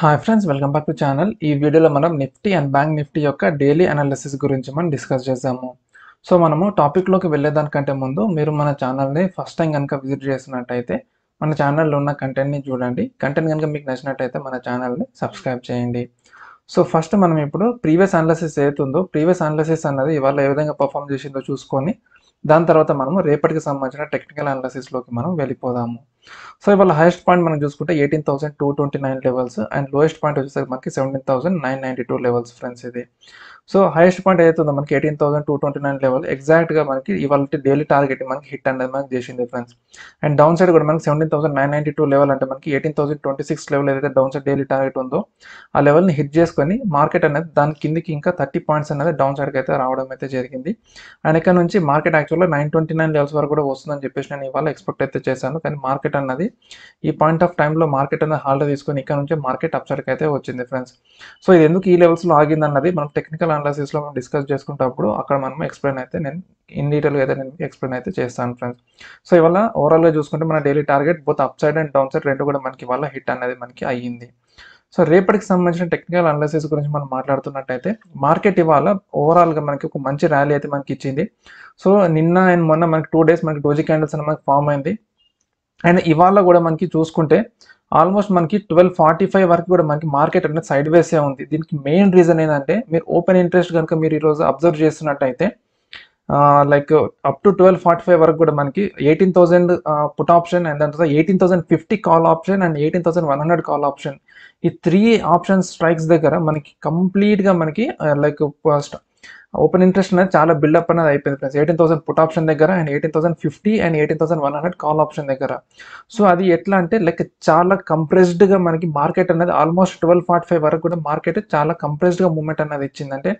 hi friends welcome back to channel ఈ వీడియోలో మనం నిఫ్టీ అండ్ బ్యాంక్ నిఫ్టీ యొక్క డైలీ అనాలిసిస్ గురించి మనం డిస్కస్ చేసాము సో మనము టాపిక్లోకి వెళ్ళేదానికంటే ముందు మీరు మన ఛానల్ని ఫస్ట్ టైం కనుక విజిట్ చేసినట్టయితే మన ఛానల్లో ఉన్న కంటెంట్ని చూడండి కంటెంట్ కనుక మీకు నచ్చినట్టయితే మన ఛానల్ని సబ్స్క్రైబ్ చేయండి సో ఫస్ట్ మనం ఇప్పుడు ప్రీవియస్ అనాలిసిస్ ఏతుందో ప్రీవియస్ అనాలిసిస్ అన్నది ఇవాళ ఏ విధంగా పర్ఫామ్ చేసిందో చూసుకొని దాని తర్వాత మనము రేపటికి సంబంధించిన టెక్నికల్ అనాలిసిస్లోకి మనం వెళ్ళిపోదాము సో ఇవాళ హైయెస్ట్ పాయింట్ మనం చూసుకుంటే eighteen thousand two twenty nine levels and lowest point వచ్చేసరికి మనకి seventeen thousand nine ninety two levels friends ఇది సో హైయెస్ట్ పాయింట్ అయితే మనకి eighteen thousand two twenty nine level ఎగ్జాక్ట్గా మనకి ఇవాళ డైలీ టార్గెట్ మనకి హిట్ అనేది మనకి చేసింది ఫ్రెండ్స్ అండ్ డౌన్ సైడ్ కూడా మనకి seventeen thousand nine ninety two level అంటే మనకి eighteen thousand twenty six level ఏదైతే డౌన్ సైడ్ డైలీ టార్గెట్ ఉందో ఆ లెవెల్ని హిట్ చేసుకొని మార్కెట్ అనేది దాని కిందికి ఇంకా థర్టీ పాయింట్స్ అనేది డౌన్ సైడ్కి అయితే రావడం అయితే జరిగింది అండ్ ఇక్కడ నుంచి మార్కెట్ యాక్చువల్గా నైన్ ట్వంటీ నైన్ లెవెల్స్ వరకు కూడా వస్తుందని చెప్పేసి నేను ఇవాళ ఎక్స్పెక్ట్ అయితే చేశాను కానీ మార్కెట్ అన్నది ఈ పాయింట్ ఆఫ్ టైంలో మార్కెట్ అనేది హాల్ట్ తీసుకొని ఇక్కడ నుంచి మార్కెట్ అప్ కి అయితే వచ్చింది ఫ్రెండ్స్ సో ఇది ఎందుకు ఈ లెవెల్స్లో అన్నది మనం టెక్నికల్ అనాలసిస్లో మనం డిస్కస్ చేసుకుంటప్పుడు అక్కడ మనం ఎక్స్ప్లెయిన్ అయితే నేను ఇన్ డీటెయిల్గా అయితే నేను ఎక్స్ప్లెయిన్ అయితే చేస్తాను ఫ్రెండ్స్ సో ఇవాళ ఓవరాల్గా చూసుకుంటే మన daily target both up side and down side రెండు కూడా మనకి వాళ్ళ హిట్ అనేది మనకి అయ్యింది సో రేపటికి సంబంధించిన టెక్నికల్ అనాలిసిస్ గురించి మనం మాట్లాడుతున్నట్టయితే మార్కెట్ ఇవాళ ఓవరాల్గా మనకి ఒక మంచి ర్యాలీ అయితే మనకి ఇచ్చింది సో నిన్న అండ్ మొన్న మనకి టూ డేస్ మనకి డోజీ క్యాండిల్స్ అని మనకి ఫామ్ అయింది అండ్ ఇవాళ కూడా మనకి చూసుకుంటే ఆల్మోస్ట్ మనకి ట్వెల్వ్ ఫార్టీ ఫైవ్ వరకు కూడా మనకి మార్కెట్ అనేది సైడ్ వేసే ఉంది దీనికి మెయిన్ రీజన్ ఏంటంటే మీరు ఓపెన్ ఇంట్రెస్ట్ కనుక మీరు ఈరోజు అబ్జర్వ్ చేస్తున్నట్టయితే like up to twelve forty five వరకు కూడా మనకి eighteen thousand put option and దాని తర్వాత eighteen thousand fifty call option and eighteen thousand one hundred call option ఈ త్రీ ఆప్షన్ స్ట్రైక్స్ దగ్గర మనకి కంప్లీట్గా మనకి లైక్ ఓపెన్ ఇంట్రెస్ట్ అనేది చాలా బిల్డప్ అనేది అయిపోయింది friends eighteen thousand put option దగ్గర and eighteen thousand fifty and eighteen thousand one hundred call option దగ్గర సో అది ఎట్లా అంటే లైక్ చాలా కంప్రెస్డ్గా మనకి మార్కెట్ అనేది ఆల్మోస్ట్ ట్వెల్వ్ ఫార్టీ ఫైవ్ వరకు కూడా మార్కెట్ చాలా కంప్రెస్డ్గా మూమెంట్ అనేది అంటే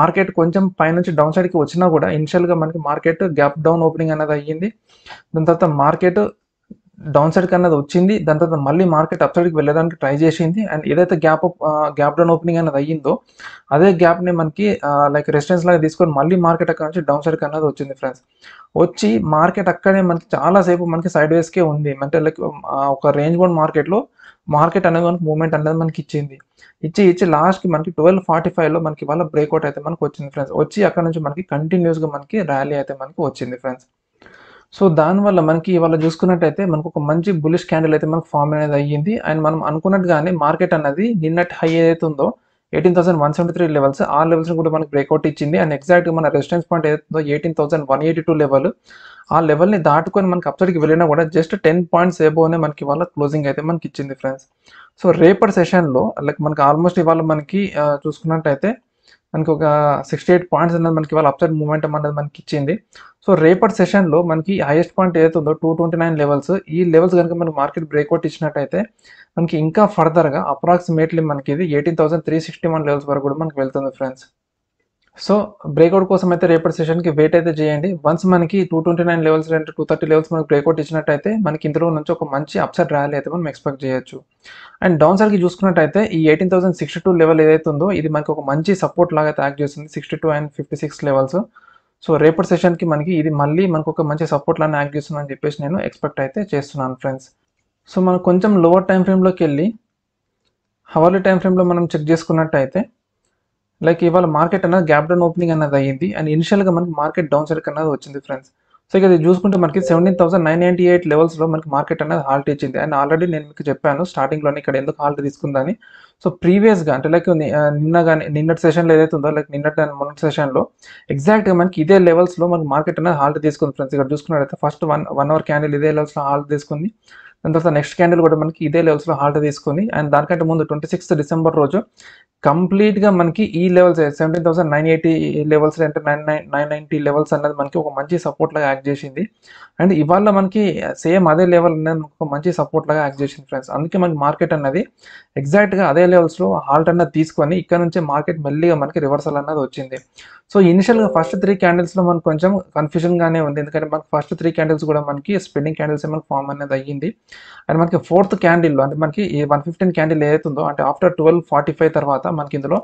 మార్కెట్ కొంచెం పైనుంచి డౌన్ సైడ్కి వచ్చినా కూడా ఇనిషియల్గా మనకి మార్కెట్ గ్యాప్ డౌన్ ఓపెనింగ్ అనేది అయ్యింది దాని తర్వాత మార్కెట్ డౌన్ సైడ్ కన్నా అది వచ్చింది దాని తర్వాత మళ్ళీ మార్కెట్ అప్ సైడ్కి వెళ్ళడానికి ట్రై చేసింది అండ్ ఏదైతే గ్యాప్ గ్యాప్ డౌన్ ఓపెనింగ్ అనేది అయ్యిందో అదే గ్యాప్ని మనకి లైక్ రెసిడెన్స్ లాగా తీసుకొని మళ్ళీ మార్కెట్ అక్కడ నుంచి డౌన్ సైడ్ కన్నా వచ్చింది ఫ్రెండ్స్ వచ్చి మార్కెట్ అక్కడే మనకి చాలాసేపు మనకి సైడ్ వేస్కే ఉంది అంటే లైక్ ఒక రేంజ్ బోర్డ్ మార్కెట్లో మార్కెట్ అనేది మనకి మూవ్మెంట్ అనేది మనకి ఇచ్చింది ఇచ్చి ఇచ్చి లాస్ట్కి మనకి ట్వెల్వ్ ఫార్టీ ఫైవ్లో మనకి వాళ్ళ బ్రేక్అవుట్ అయితే మనకి వచ్చింది ఫ్రెండ్స్ వచ్చి అక్కడ నుంచి మనకి కంటిన్యూస్గా మనకి ర్యాలీ అయితే మనకి వచ్చింది ఫ్రెండ్స్ సో దానివల్ల మనకి ఇవాళ చూసుకున్నట్టయితే మనకు ఒక మంచి బులిష్ క్యాండిల్ అయితే మనకు ఫామ్ అనేది అయ్యింది అండ్ మనం అనుకున్నట్టుగానే మార్కెట్ అనేది నిన్నటి హై ఏదైతే ఉందో eighteen thousand one three levels ఆ లెవెల్స్ కూడా మనకి బ్రేక్అవుట్ ఇచ్చింది అండ్ ఎగ్జాక్ట్గా మన రెసిస్టెన్స్ పాయింట్ ఏదైతుందో eighteen thousand one eighty two level ఆ లెవెల్ని దాటుకొని మనకి అప్సైడ్కి వెళ్ళినా కూడా జస్ట్ టెన్ పాయింట్స్ ఏబోనే మనకి ఇవాళ క్లోజింగ్ అయితే మనకి ఇచ్చింది ఫ్రెండ్స్ సో రేపటి సెషన్లో లైక్ మనకి ఆల్మోస్ట్ ఇవాళ మనకి చూసుకున్నట్టయితే మనకి ఒక సిక్స్టీ ఎయిట్ పాయింట్స్ అనేది మనకి ఇవాళ అప్సైడ్ మూమెంట్ అనేది మనకి ఇచ్చింది సో రేపటి సెషన్లో మనకి హైయెస్ట్ పాయింట్ ఏదైతే ఉందో టూ ట్వంటీ నైన్ లెవెల్స్ ఈ లెవెల్స్ కనుక మనకి మార్కెట్ బ్రేక్అవుట్ ఇచ్చినట్టయితే మనకి ఇంకా ఫర్దర్గా అప్రాక్సిమేట్లీ మనకి ఇది eighteen thousand three sixty one levels వరకు కూడా మనకి వెళ్తుంది ఫ్రెండ్స్ సో బ్రేక్అవుట్ కోసం అయితే రేపటి సెషన్కి వెయిట్ అయితే చేయండి వన్స్ మనకి టూ ట్వంటీ నైన్ లెవెల్స్ రెండు టూ థర్టీ లెవెల్స్ మనకి బ్రేక్అవుట్ ఇచ్చినట్టయితే మనకి ఇందులో నుంచి ఒక మంచి అప్సెట్ ర్యాలీ అయితే మనం ఎక్స్పెక్ట్ చేయొచ్చు అండ్ డౌన్ సైడ్కి చూసుకున్నట్టయితే ఈ eighteen thousand sixty two level ఏదైతే ఉందో ఇది మనకి ఒక మంచి సపోర్ట్ లాగా యాక్ట్ చేస్తుంది sixty two and fifty six levels so రేపటి సెషన్కి మనకి ఇది మళ్ళీ మనకు ఒక మంచి సపోర్ట్ లాగా యాక్ట్ చేస్తుందని చెప్పేసి నేను ఎక్స్పెక్ట్ అయితే చేస్తున్నాను ఫ్రెండ్స్ సో మనం కొంచెం లోవర్ టైం ఫ్రేమ్లోకి వెళ్ళి హవర్లీ టైం ఫ్రేమ్లో మనం చెక్ చేసుకున్నట్టయితే లైక్ ఇవాళ మార్కెట్ అన్నది గ్యాప్ డౌన్ ఓపెనింగ్ అన్నది అయ్యింది అండ్ ఇనిషియల్గా మనకి మార్కెట్ డౌన్ సైడ్ అన్నది వచ్చింది ఫ్రెండ్స్ సో ఇక ఇది చూసుకుంటే మనకి seventeen thousand nine ninety eight లెవెల్స్లో మనకి మార్కెట్ అనేది హాల్ట్ ఇచ్చింది అండ్ ఆల్రెడీ నేను మీకు చెప్పాను స్టార్టింగ్లోనే ఇక్కడ ఎందుకు హాల్ట్ తీసుకుందని సో ప్రీవియస్గా అంటే లైక్ నిన్న కానీ నిన్నటి సెషన్లో ఏదైతే ఉందో లైక్ నిన్నటి మొన్నటి సెషన్లో ఎగ్జాక్ట్గా మనకి ఇదే లెవెల్స్లో మనకి మార్కెట్ అనేది హాల్ట్ తీసుకుంది ఫ్రెండ్స్ ఇక్కడ చూసుకున్నట్టయితే first one one hour candle ఇదే లెవెల్స్లో హాల్ట్ తీసుకుంది దాని తర్వాత నెక్స్ట్ క్యాండిల్ కూడా మనకి ఇదే లెవెల్స్లో హాల్ట్ తీసుకొని అండ్ దానికంటే ముందు ట్వంటీ సిక్స్త్ డిసెంబర్ రోజు కంప్లీట్గా మనకి ఈ levels seventeen thousand nine eighty levels అంటే నైన్ నైన్ నైన్ లెవెల్స్ అనేది మనకి ఒక మంచి సపోర్ట్లాగా యాక్ట్ చేసింది అండ్ ఇవాళ మనకి సేమ్ అదే లెవెల్ అనేది ఒక మంచి సపోర్ట్లాగా యాక్ట్ చేసింది ఫ్రెండ్స్ అందుకే మనకి మార్కెట్ అన్నది ఎగ్జాక్ట్గా అదే లెవెల్స్లో హాల్ట్ అన్నది తీసుకొని ఇక్కడ నుంచే మార్కెట్ మెల్లిగా మనకి రివర్సల్ అన్నది వచ్చింది సో ఇనిషియల్గా ఫస్ట్ త్రీ క్యాండిల్స్లో మనకు కొంచెం కన్ఫ్యూజన్గానే ఉంది ఎందుకంటే మనకి ఫస్ట్ త్రీ క్యాండిల్స్ కూడా మనకి స్పెండింగ్ క్యాండిల్స్ మనకి ఫామ్ అనేది అయ్యింది అండ్ మనకి ఫోర్త్ క్యాండిల్లో అంటే మనకి ఈ వన్ ఫిఫ్టీన్ క్యాండిల్ ఏదైతుందో అంటే ఆఫ్టర్ ట్వెల్వ్ ఫార్టీ ఫైవ్ తర్వాత మనకి ఇందులో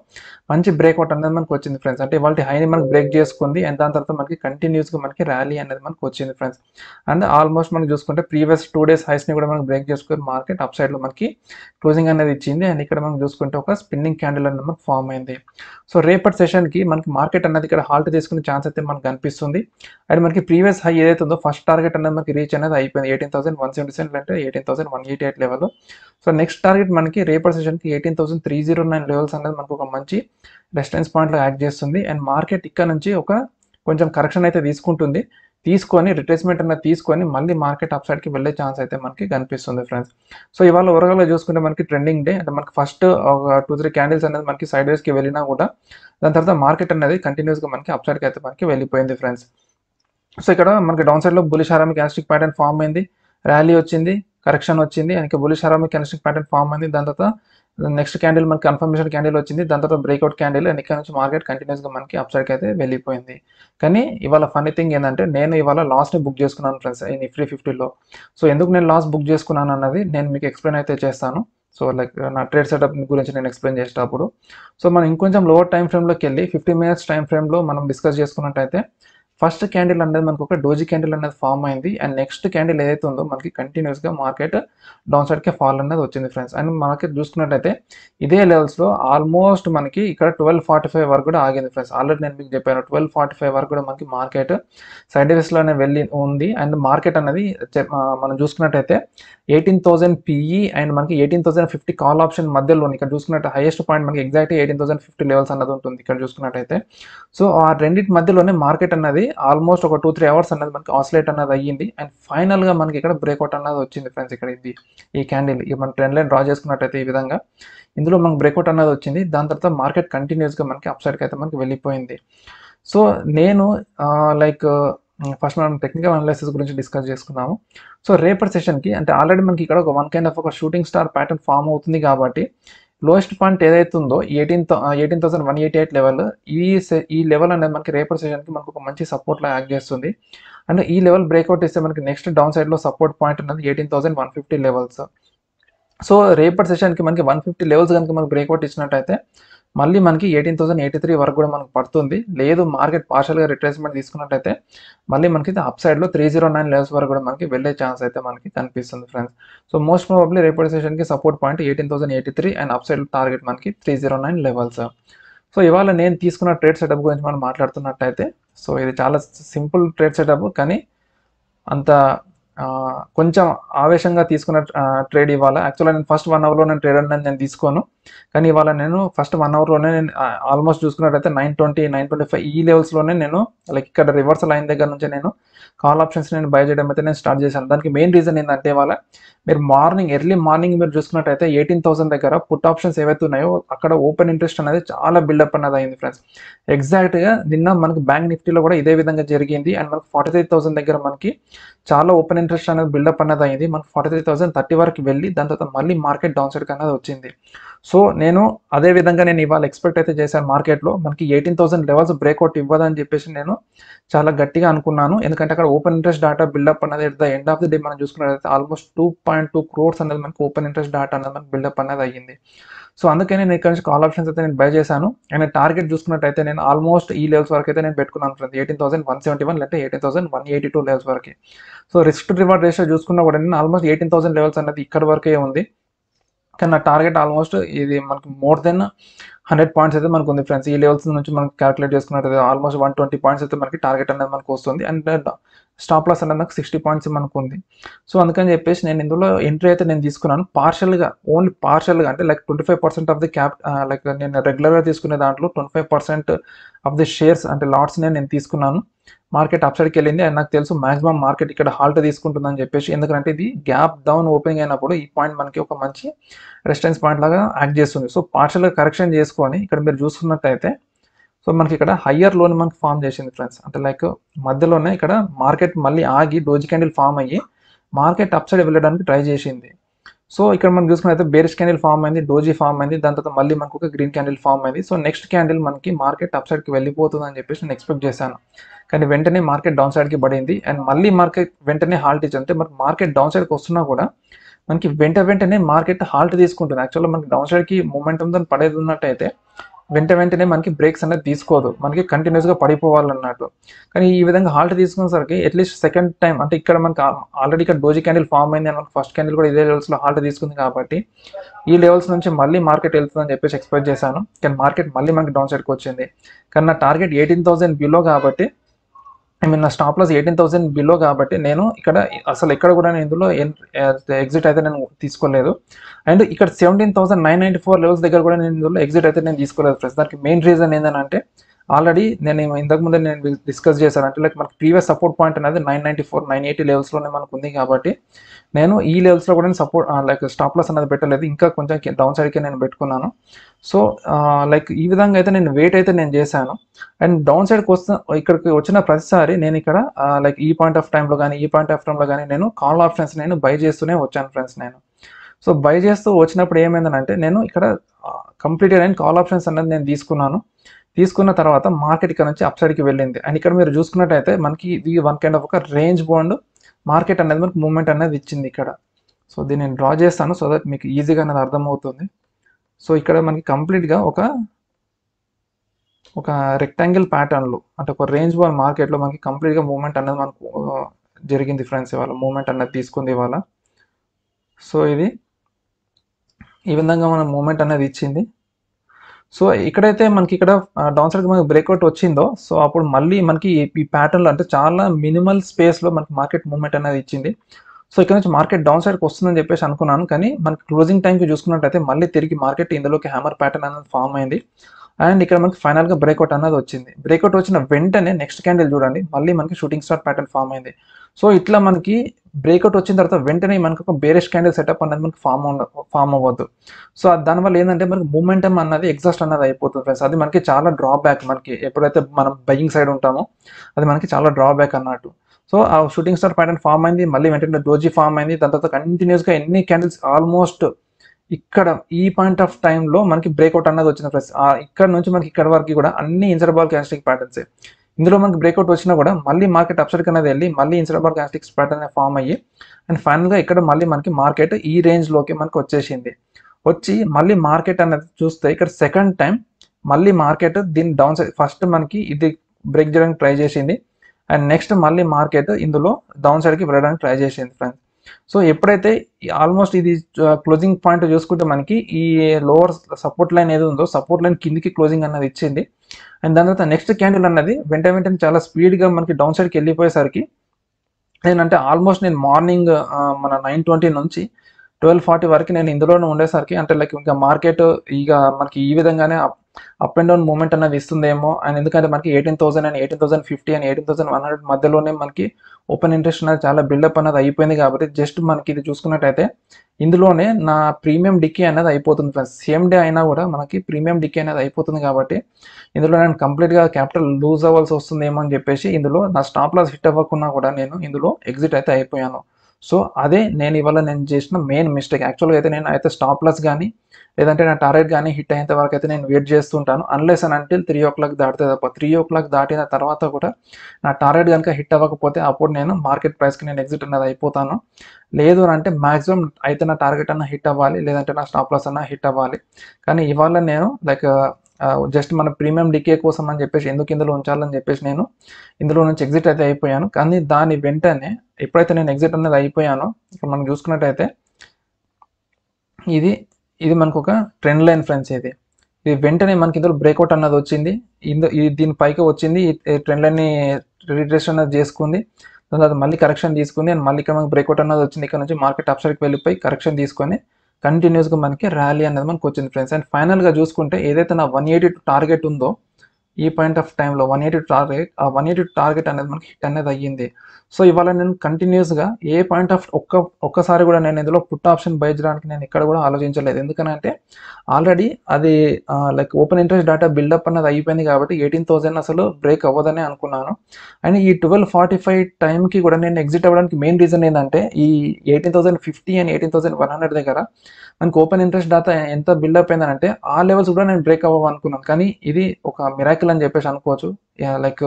మంచి బ్రేక్అవుట్ అనేది మనకు వచ్చింది ఫ్రెండ్స్ అంటే వాళ్ళ హైని మనకి బ్రేక్ చేసుకుంది అండ్ దాని తర్వాత మనకి కంటిన్యూస్గా మనకి ర్యాలీ అనేది మనకు వచ్చింది ఫ్రెండ్స్ అండ్ ఆల్మోస్ట్ మనం చూసుకుంటే ప్రీవియస్ టూ డేస్ హైస్ని కూడా మనకి బ్రేక్ చేసుకుని మార్కెట్ అప్ సైడ్లో మనకి క్లోజింగ్ అనేది ఇచ్చింది అండ్ ఇక్కడ మనం చూసుకుంటే ఒక స్పిన్నింగ్ క్యాండిల్ అనేది మనకు ఫామ్ అయింది సో రేపటి సెషన్కి మనకి మార్కెట్ అనేది ఇక్కడ హాల్ట్ తీసుకునే ఛాన్స్ అయితే మనకు కనిపిస్తుంది అండ్ మనకి ప్రీవియస్ హై ఏదైతే ఫస్ట్ టార్గెట్ అనేది మనకి రీచ్ అనేది అయిపోయింది ఎయిటీన్ థౌసండ్ సెవెన్ అంటే eighteen thousand one eighty eight level so next target మనకి రేపర్ సెషన్కి eighteen thousand three zero nine levels అనేది మనకు ఒక మంచి రెసిస్టెన్స్ పాయింట్లో యాడ్ చేస్తుంది అండ్ మార్కెట్ ఇక్కడ నుంచి ఒక కొంచెం కరెక్షన్ అయితే తీసుకుంటుంది తీసుకొని రిప్లేస్మెంట్ అనేది తీసుకొని మళ్ళీ మార్కెట్ అప్ కి వెళ్ళే ఛాన్స్ అయితే మనకి కనిపిస్తుంది ఫ్రెండ్స్ సో ఇవాళ ఓవరాల్గా చూసుకుంటే మనకి ట్రెండింగ్ డే అంటే మనకి ఫస్ట్ ఒక టూ త్రీ క్యాండిల్స్ అనేది మనకి సైడ్ వేస్కి వెళ్ళినా కూడా దాని తర్వాత మార్కెట్ అనేది కంటిన్యూస్గా మనకి అప్ కి అయితే మనకి వెళ్ళిపోయింది ఫ్రెండ్స్ సో ఇక్కడ మనకి డౌన్ సైడ్లో bullish harami candlestick pattern form అయింది ర్యాలీ వచ్చింది కరెక్షన్ వచ్చింది మనకి bullish harami connection pattern form అయింది దాని తర్వాత నెక్స్ట్ క్యాండిల్ మనకి కన్ఫర్మేషన్ క్యాండిల్ వచ్చింది దాని తర్వాత బ్రేక్అవుట్ క్యాండిల్ అండ్ ఇక్కడ నుంచి మార్కెట్ కంటిన్యూస్గా మనకి అప్సైడ్ అయితే వెళ్ళిపోయింది కానీ ఇవాళ ఫన్నీ థింగ్ ఏంటంటే నేను ఇవాళ లాస్ట్ని బుక్ చేసుకున్నాను ఫ్రెండ్స్ ఈ నిఫ్టీ ఫిఫ్టీలో సో ఎందుకు నేను లాస్ట్ బుక్ చేసుకున్నాను అన్నది నేను మీకు ఎక్స్ప్లెయిన్ అయితే చేస్తాను సో లైక్ నా ట్రేడ్ సెటప్ గురించి నేను ఎక్స్ప్లెయిన్ చేసేటప్పుడు సో మనం ఇంకొంచెం లోవర్ టైం ఫ్రేమ్లోకి వెళ్ళి ఫిఫ్టీ మినిట్స్ టైం ఫ్రేమ్లో మనం డిస్కస్ చేసుకున్నట్టయితే ఫస్ట్ క్యాండిల్ అనేది మనకు ఒక డోజీ క్యాండిల్ అనేది ఫామ్ అయింది అండ్ నెక్స్ట్ క్యాండిల్ ఏదైతే ఉందో మనకి కంటిన్యూస్గా మార్కెట్ డౌన్ సైడ్కే ఫాల్ అనేది వచ్చింది ఫ్రెండ్స్ అండ్ మనకి చూసుకున్నట్టయితే ఇదే లెవెల్స్లో ఆల్మోస్ట్ మనకి ఇక్కడ ట్వెల్వ్ ఫార్టీ ఫైవ్ వరకు కూడా ఆగింది ఫ్రెండ్స్ ఆల్రెడీ నేను మీకు చెప్పాను ట్వెల్వ్ ఫార్టీ ఫైవ్ వరకు కూడా మనకి మార్కెట్ సైడ్ లోనే వెళ్ళి ఉంది అండ్ మార్కెట్ అనేది మనం చూసుకున్నట్టయితే eighteen thousand PE e and మనకి eighteen thousand fifty call option మధ్యలో ఇక్కడ చూసుకున్నట్టు హైయెస్ట్ పాయింట్ మనకి exact eighteen thousand fifty levels అన్నది ఉంటుంది ఇక్కడ చూసుకున్నట్టయితే సో ఆ రెండింటి మధ్యలోనే మార్కెట్ అన్నది ఆల్మోస్ట్ ఒక టూ త్రీ అవర్స్ అనేది మనకి ఆసిలేట్ అనేది అయ్యింది అండ్ ఫైనల్గా మనకి ఇక్కడ బ్రేక్అవుట్ అనేది వచ్చింది ఫ్రెండ్స్ ఇక్కడ ఇది ఈ క్యాండిల్ ఈ మనం ట్రెండ్ లైన్ డ్రా చేసుకున్నట్టయితే ఈ విధంగా ఇందులో మనకు బ్రేక్అవుట్ అనేది వచ్చింది దాని తర్వాత మార్కెట్ కంటిన్యూస్గా మనకి అప్సైడ్కి అయితే మనకి వెళ్ళిపోయింది సో నేను లైక్ ఫస్ట్ మనం టెక్నికల్ అనాలిసిస్ గురించి డిస్కస్ చేసుకున్నాము సో రేపటి సెషన్కి అంటే ఆల్రెడీ మనకి ఇక్కడ ఒక వన్ కైండ్ ఆఫ్ ఒక షూటింగ్ స్టార్ ప్యాటర్న్ ఫామ్ అవుతుంది కాబట్టి లోయెస్ట్ పాయింట్ ఏదైతే ఉందో eighteen eighteen thousand one eighty eight level ఈ ఈ లెవెల్ అనేది మనకి రేపర్ సెషన్కి మనకు ఒక మంచి సపోర్ట్లా యాక్ట్ చేస్తుంది అండ్ ఈ లెవెల్ బ్రేక్అవుట్ ఇస్తే మనకి నెక్స్ట్ డౌన్ సైడ్లో సపోర్ట్ పాయింట్ ఉన్నది eighteen thousand one fifty levels so రేపర్ సెషన్కి మనకి వన్ ఫిఫ్టీ లెవెల్స్ కనుక మనకి బ్రేక్అవుట్ ఇచ్చినట్టయితే మళ్ళీ మనకి ఎయిటీన్ థౌసండ్ ఎయిటీ త్రీ వరకు కూడా మనకు పడుతుంది లేదు మార్కెట్ పార్షల్గా రిట్రేస్మెంట్ తీసుకున్నట్టయితే మళ్ళీ మనకి అప్ సైడ్లో త్రీ జీరో నైన్ లెవెల్స్ వరకు కూడా మనకి వెళ్ళే ఛాన్స్ అయితే మనకి కనిపిస్తుంది ఫ్రెండ్స్ సో మోస్ట్ ప్రాబ్లీ రేపటి సెషన్కి support point eighteen thousand eighty three and up side target మనకి three zero nine levels so ఇవాళ నేను తీసుకున్న ట్రేడ్ సెటప్ గురించి మనం మాట్లాడుతున్నట్టయితే సో ఇది చాలా సింపుల్ ట్రేడ్ సెటప్ కానీ అంత కొంచెం ఆవేశంగా తీసుకున్న ట్రేడ్ ఇవాళ యాక్చువల్గా నేను ఫస్ట్ వన్ అవర్లో నేను ట్రేడ్ అనేది నేను తీసుకోను కానీ ఇవాళ నేను ఫస్ట్ వన్ అవర్లోనే నేను ఆల్మోస్ట్ చూసుకున్నట్టయితే nine twenty nine twenty five ఈ లెవెల్స్లోనే నేను లైక్ ఇక్కడ రివర్స్ లైన్ దగ్గర నుంచి నేను కాల్ ఆప్షన్స్ నేను బై చేయడం అయితే నేను స్టార్ట్ చేశాను దానికి మెయిన్ రీజన్ ఏంటంటే ఇవాళ మీరు మార్నింగ్ ఎర్లీ మార్నింగ్ మీరు చూసుకున్నట్టయితే ఎయిటీన్ థౌసండ్ దగ్గర పుట్ ఆప్షన్స్ ఏవైతే ఉన్నాయో అక్కడ ఓపెన్ ఇంట్రెస్ట్ అనేది చాలా బిల్డప్ అనేది అయింది ఫ్రెండ్స్ ఎగ్జాక్ట్గా నిన్న మనకి బ్యాంక్ నిఫ్టీలో కూడా ఇదే విధంగా జరిగింది అండ్ మనకి ఫార్టీ త్రీ థౌసండ్ దగ్గర మనకి చాలా ఓపెన్ ఇంట్రెస్ట్ అనేది బిల్డప్ అనేది అయింది మనకి ఫార్టీ త్రీ థౌసండ్ థర్టీ వరకు వెళ్ళి దాని తర్వాత మళ్ళీ మార్కెట్ డౌన్ సైడ్ అనేది వచ్చింది సో నేను అదే విధంగా నేను ఇవాళ ఎక్స్పెక్ట్ అయితే చేశాను మార్కెట్లో మనకి ఎయిటీన్ థౌసండ్ లెవెల్స్ బ్రేక్అవుట్ ఇవ్వదని చెప్పేసి నేను చాలా గట్టిగా అనుకున్నాను ఎందుకంటే అక్కడ ఓపెన్ ఇంట్రెస్ట్ డాటా బిల్డప్ అనేది the end of the day మనం చూసుకున్నట్లయితే almost two point two crores అనేది మనకి ఓపెన్ ఇంట్రెస్ట్ డాటా అనేది మనకి బిల్డప్ అనేది అయ్యింది సో అందుకే నేను ఇక్కడ నుంచి కాల్ ఆప్షన్స్ అయితే నేను బై చేశాను అండ్ టార్గెట్ చూసుకున్నట్టయితే నేను ఆల్మోస్ట్ ఈ లెవెల్స్ వరకు అయితే నేను పెట్టుకున్నాను friends eighteen thousand one seventy one లేకపోతే eighteen thousand one eighty two levels వరకు సో రిస్క్ రివార్డ్ రేషియో చూసుకున్నా కూడా నేను ఆల్మోస్ట్ ఎయిటీన్ థౌసండ్ లెవెల్స్ అనేది ఇక్కడ వరకే ఉంది కానీ నా టార్గెట్ ఆల్మోస్ట్ ఇది మనకి మోర్ దెన్ హండ్రెడ్ పాయింట్స్ అయితే మనకు ఉంది ఫ్రెండ్స్ ఈ లెవెల్స్ నుంచి మనం క్యాలకులేట్ చేసుకున్నట్టు ఆల్మోస్ట్ వన్ ట్వంటీ పాయింట్స్ అయితే మనకి టార్గెట్ అనేది మనకు వస్తుంది అండ్ స్టాప్ లాస్ అనేది నాకు సిక్స్టీ పాయింట్స్ మనకు ఉంది సో అందుకని చెప్పేసి నేను ఇందులో ఎంట్రీ అయితే నేను తీసుకున్నాను పార్షల్గా ఓన్లీ పార్షల్గా అంటే like twenty five percent of the cap like నేను రెగ్యులర్గా తీసుకునే దాంట్లో twenty five percent of the shares అంటే లాట్స్నే నేను తీసుకున్నాను మార్కెట్ సైడ్కి వెళ్ళింది అండ్ నాకు తెలుసు మాక్సిమం మార్కెట్ ఇక్కడ హాల్ట్ తీసుకుంటుందని చెప్పేసి ఎందుకంటే ఇది గ్యాప్ డౌన్ ఓపెనింగ్ అయినప్పుడు ఈ పాయింట్ మనకి ఒక మంచి రెస్టెన్స్ పాయింట్ లాగా యాక్ట్ చేస్తుంది సో పార్షల్గా కరెక్షన్ చేసుకొని ఇక్కడ మీరు చూసుకున్నట్టయితే సో మనకి ఇక్కడ హయ్యర్ లోని మనకి ఫామ్ చేసింది ఫ్రెండ్స్ అంటే లైక్ మధ్యలోనే ఇక్కడ మార్కెట్ మళ్ళీ ఆగి డోజీ క్యాండిల్ ఫామ్ అయ్యి మార్కెట్ అప్ సైడ్ వెళ్ళడానికి ట్రై చేసింది సో ఇక్కడ మనం అయితే బేరిష్ క్యాండిల్ ఫామ్ అయింది డోజీ ఫామ్ అయింది దాని తర్వాత మళ్ళీ మనకు ఒక గ్రీన్ క్యాండిల్ ఫామ్ అయింది సో నెక్స్ట్ క్యాండిల్ మనకి మార్కెట్ అప్ సైడ్కి వెళ్ళిపోతుంది అని చెప్పేసి నేను ఎక్స్పెక్ట్ చేశాను కానీ వెంటనే మార్కెట్ డౌన్ సైడ్కి పడింది అండ్ మళ్ళీ మార్కెట్ వెంటనే హాల్ట్ ఇచ్చింది అంటే మనకి మార్కెట్ డౌన్ సైడ్కి వస్తున్నా కూడా మనకి వెంట వెంటనే మార్కెట్ హాల్ట్ తీసుకుంటుంది యాక్చువల్గా మనకి డౌన్ సైడ్కి మూమెంట్ ఉందని పడేది ఉన్నట్టయితే వెంట వెంటనే మనకి బ్రేక్స్ అనేది తీసుకోదు మనకి కంటిన్యూస్గా పడిపోవాలన్నట్టు కానీ ఈ విధంగా హాల్ట్ తీసుకునేసరికి అట్లీస్ట్ సెకండ్ టైం అంటే ఇక్కడ మనకి ఆల్రెడీ ఇక్కడ డోజీ క్యాండిల్ ఫామ్ అయింది అని ఫస్ట్ క్యాండిల్ కూడా ఇదే లెవెల్స్లో హాల్ట్ తీసుకుంది కాబట్టి ఈ లెవెల్స్ నుంచి మళ్ళీ మార్కెట్ వెళ్తుందని చెప్పేసి ఎక్స్పెక్ట్ చేశాను కానీ మార్కెట్ మళ్ళీ మనకి డౌన్ సైడ్కి వచ్చింది కానీ నా టార్గెట్ ఎయిటీన్ థౌసండ్ బిలో కాబట్టి ఐ మీన్ నా stop loss eighteen thousand below కాబట్టి నేను ఇక్కడ అసలు ఎక్కడ కూడా నేను ఇందులో ఎగ్జిట్ అయితే నేను తీసుకోలేదు అండ్ ఇక్కడ seventeen thousand nine ninety four levels దగ్గర కూడా నేను ఇందులో ఎగ్జిట్ అయితే నేను తీసుకోలేదు ఫ్రెండ్స్ దానికి మెయిన్ రీజన్ ఏంటంటే ఆల్రెడీ నేను ఇంతకు ముందే నేను డిస్కస్ చేశాను అంటే లైక్ మనకి ప్రీవియస్ సపోర్ట్ పాయింట్ అనేది nine ninety four nine eighty లెవెల్స్లోనే మనకు ఉంది కాబట్టి నేను ఈ లెవెల్స్లో కూడా నేను సపోర్ట్ లైక్ స్టాప్ అనేది పెట్టలేదు ఇంకా కొంచెం డౌన్ సైడ్కి నేను పెట్టుకున్నాను సో లైక్ ఈ విధంగా అయితే నేను వెయిట్ అయితే నేను చేశాను అండ్ డౌన్ సైడ్కి వస్తున్న ఇక్కడికి వచ్చిన ప్రతిసారి నేను ఇక్కడ లైక్ ఈ పాయింట్ ఆఫ్ టైంలో కానీ ఈ పాయింట్ ఆఫ్ టైంలో కానీ నేను కాల్ ఆప్షన్స్ నేను బై చేస్తూనే వచ్చాను ఫ్రెండ్స్ నేను సో బై చేస్తూ వచ్చినప్పుడు అంటే నేను ఇక్కడ కంప్లీటెడ్ అండ్ కాల్ ఆప్షన్స్ అనేది నేను తీసుకున్నాను తీసుకున్న తర్వాత మార్కెట్ ఇక్కడ నుంచి అప్ సైడ్కి వెళ్ళింది అండ్ ఇక్కడ మీరు చూసుకున్నట్టయితే మనకి ఇది వన్ కైండ్ ఆఫ్ ఒక రేంజ్ బాండ్ మార్కెట్ అనేది మనకి మూమెంట్ అనేది ఇచ్చింది ఇక్కడ సో దీన్ని డ్రా చేస్తాను సో దట్ మీకు ఈజీగా అనేది అర్థమవుతుంది సో ఇక్కడ మనకి కంప్లీట్గా ఒక ఒక రెక్టాంగిల్ ప్యాటర్న్లు అంటే ఒక రేంజ్ బాల్ మార్కెట్లో మనకి కంప్లీట్గా మూమెంట్ అనేది మనకు జరిగింది ఫ్రెండ్స్ ఇవాళ మూమెంట్ అనేది తీసుకుంది ఇవాళ సో ఇది ఈ విధంగా మనం మూమెంట్ అనేది ఇచ్చింది సో ఇక్కడైతే మనకి ఇక్కడ డౌన్ సైడ్ మనకి బ్రేక్అవుట్ వచ్చిందో సో అప్పుడు మళ్ళీ మనకి ఈ ప్యాటర్న్లో అంటే చాలా మినిమల్ స్పేస్లో మనకి మార్కెట్ మూమెంట్ అనేది ఇచ్చింది సో ఇక్కడ నుంచి మార్కెట్ డౌన్ సైడ్కి వస్తుందని చెప్పేసి అనుకున్నాను కానీ మనకి క్లోజింగ్ టైంకి చూసుకున్నట్టయితే మళ్ళీ తిరిగి మార్కెట్ ఇందులోకి హ్యామర్ ప్యాటర్న్ అనేది ఫామ్ అయింది అండ్ ఇక్కడ మనకి ఫైనల్గా బ్రేక్అవుట్ అనేది వచ్చింది బ్రేక్అవుట్ వచ్చిన వెంటనే నెక్స్ట్ క్యాండిల్ చూడండి మళ్ళీ మనకి షూటింగ్ స్టార్ ప్యాటర్న్ ఫామ్ అయింది సో ఇట్లా మనకి బ్రేక్అవుట్ వచ్చిన తర్వాత వెంటనే మనకి ఒక బేరెష్ క్యాండిల్ సెటప్ అనేది మనకి ఫామ్ ఫామ్ అవ్వద్దు సో దానివల్ల ఏంటంటే మనకి మూమెంటమ్ అన్నది ఎగ్జాస్ట్ అన్నది అయిపోతుంది ఫ్రెండ్స్ అది మనకి చాలా డ్రాబ్యాక్ మనకి ఎప్పుడైతే మనం బయ్యింగ్ సైడ్ ఉంటామో అది మనకి చాలా డ్రాబ్యాక్ అన్నట్టు సో ఆ షూటింగ్ స్టార్ ప్యాటర్న్ ఫామ్ అయింది మళ్ళీ వెంటనే డోజీ ఫామ్ అయింది దాని తర్వాత కంటిన్యూస్గా ఎన్ని క్యాండిల్స్ ఆల్మోస్ట్ ఇక్కడ ఈ పాయింట్ ఆఫ్ టైంలో మనకి బ్రేక్అవుట్ అన్నది వచ్చిన ప్లస్ ఇక్కడ నుంచి మనకి ఇక్కడ వరకు కూడా అన్ని ఇన్సర్బాల్ క్యాస్టిక్ ప్యాటర్న్స్ ఇందులో మనకి బ్రేక్అవుట్ వచ్చినా కూడా మళ్ళీ మార్కెట్ అప్సైడ్ అనేది వెళ్ళి మళ్ళీ ఇన్సర్బాల్ క్యాస్టిక్స్ ప్యాటర్న్ ఫామ్ అయ్యి అండ్ ఫైనల్గా ఇక్కడ మళ్ళీ మనకి మార్కెట్ ఈ రేంజ్లోకి మనకి వచ్చేసింది వచ్చి మళ్ళీ మార్కెట్ అనేది చూస్తే ఇక్కడ సెకండ్ టైం మళ్ళీ మార్కెట్ దీని డౌన్ సైడ్ ఫస్ట్ మనకి ఇది బ్రేక్ చేయడానికి ట్రై చేసింది అండ్ నెక్స్ట్ మళ్ళీ మార్కెట్ ఇందులో డౌన్ సైడ్కి వెళ్ళడానికి ట్రై చేసింది ఫ్రెండ్స్ సో ఎప్పుడైతే ఆల్మోస్ట్ ఇది క్లోజింగ్ పాయింట్ చూసుకుంటే మనకి ఈ లోవర్ సపోర్ట్ లైన్ ఏది ఉందో సపోర్ట్ లైన్ కిందికి క్లోజింగ్ అన్నది ఇచ్చింది అండ్ దాని తర్వాత నెక్స్ట్ క్యాండిల్ అన్నది వెంట వెంటనే చాలా స్పీడ్గా మనకి డౌన్ సైడ్కి వెళ్ళిపోయేసరికి ఏంటంటే ఆల్మోస్ట్ నేను మార్నింగ్ మన నైన్ ట్వంటీ నుంచి ట్వెల్వ్ ఫార్టీ వరకు నేను ఇందులోనే ఉండేసరికి అంటే లైక్ ఇంకా మార్కెట్ ఇక మనకి ఈ విధంగానే up up and down movement అనేది ఇస్తుందేమో అండ్ ఎందుకంటే మనకి eighteen thousand and eighteen thousand fifty and eighteen thousand one hundred మధ్యలోనే మనకి ఓపెన్ ఇంట్రెస్ట్ అనేది చాలా బిల్డప్ అనేది అయిపోయింది కాబట్టి జస్ట్ మనకి ఇది చూసుకున్నట్టయితే ఇందులోనే నా ప్రీమియం డికే అనేది అయిపోతుంది ఫ్రెండ్స్ సేమ్ డే అయినా కూడా మనకి ప్రీమియం డికే అనేది అయిపోతుంది కాబట్టి ఇందులో నేను కంప్లీట్గా క్యాపిటల్ లూజ్ అవ్వాల్సి వస్తుందేమో అని చెప్పేసి ఇందులో నా స్టాప్ లాస్ హిట్ అవ్వకుండా కూడా నేను ఇందులో ఎగ్జిట్ అయితే అయిపోయాను సో అదే నేను ఇవాళ నేను చేసిన మెయిన్ మిస్టేక్ యాక్చువల్గా అయితే నేను అయితే స్టాప్ లెస్ కానీ లేదంటే నా టార్గెట్ కానీ హిట్ అయ్యేంత వరకు అయితే నేను వెయిట్ చేస్తుంటాను అన్లెస్ అని అంటే త్రీ ఓ క్లాక్ దాటితే తప్ప త్రీ ఓ క్లాక్ దాటిన తర్వాత కూడా నా టార్గెట్ కనుక హిట్ అవ్వకపోతే అప్పుడు నేను మార్కెట్ ప్రైస్కి నేను ఎగ్జిట్ అనేది అయిపోతాను లేదు అని అంటే మాక్సిమం అయితే నా టార్గెట్ అన్న హిట్ అవ్వాలి లేదంటే నా స్టాప్ లాస్ అన్న హిట్ అవ్వాలి కానీ ఇవాళ నేను లైక్ జస్ట్ మన ప్రీమియం డికే కోసం అని చెప్పేసి ఎందుకు ఇందులో ఉంచాలని చెప్పేసి నేను ఇందులో నుంచి ఎగ్జిట్ అయితే అయిపోయాను కానీ దాని వెంటనే ఎప్పుడైతే నేను ఎగ్జిట్ అనేది అయిపోయానో ఇక్కడ మనం చూసుకున్నట్టయితే ఇది ఇది మనకు ఒక ట్రెండ్ లైన్ ఫ్రెండ్స్ ఇది ఇది వెంటనే మనకి ఇందులో బ్రేక్అవుట్ అన్నది వచ్చింది ఇందు దీని పైకి వచ్చింది ఈ ట్రెండ్ లైన్ని రిడ్రెస్ అనేది చేసుకుంది దాని తర్వాత మళ్ళీ కరెక్షన్ తీసుకుంది అండ్ మళ్ళీ ఇక్కడ మనకి బ్రేక్అవుట్ అన్నది వచ్చింది ఇక్కడ నుంచి మార్కెట్ అప్సైడ్కి వెళ్ళిపోయి కరెక్షన్ తీసుకొని కంటిన్యూస్గా మనకి ర్యాలీ అనేది మనకు వచ్చింది ఫ్రెండ్స్ అండ్ ఫైనల్గా చూసుకుంటే ఏదైతే నా వన్ ఎయిటీ టార్గెట్ ఉందో ఈ పాయింట్ ఆఫ్ టైంలో వన్ ఎయిటీ టార్గెట్ ఆ వన్ ఎయిటీ టార్గెట్ అనేది మనకి హిట్ అనేది అయ్యింది సో ఇవాళ నేను కంటిన్యూస్గా ఏ పాయింట్ ఆఫ్ ఒక్క ఒక్కసారి కూడా నేను ఇందులో పుట్ ఆప్షన్ బై చేయడానికి నేను ఎక్కడ కూడా ఆలోచించలేదు ఎందుకంటే ఆల్రెడీ అది like open interest data buildup అనేది అయిపోయింది కాబట్టి ఎయిటీన్ థౌసండ్ అసలు బ్రేక్ అవ్వదని అనుకున్నాను అండ్ ఈ ట్వెల్వ్ ఫార్టీ ఫైవ్ టైంకి కూడా నేను ఎగ్జిట్ అవ్వడానికి మెయిన్ రీజన్ ఏంటంటే ఈ eighteen thousand fifty and eighteen thousand one hundred దగ్గర మనకు ఓపెన్ ఇంట్రెస్ట్ డాటా ఎంత బిల్డప్ అయిందంటే ఆ లెవెల్స్ కూడా నేను బ్రేక్ అవ్వ అనుకున్నాను కానీ ఇది ఒక మిరాకిల్ అని చెప్పేసి అనుకోవచ్చు లైక్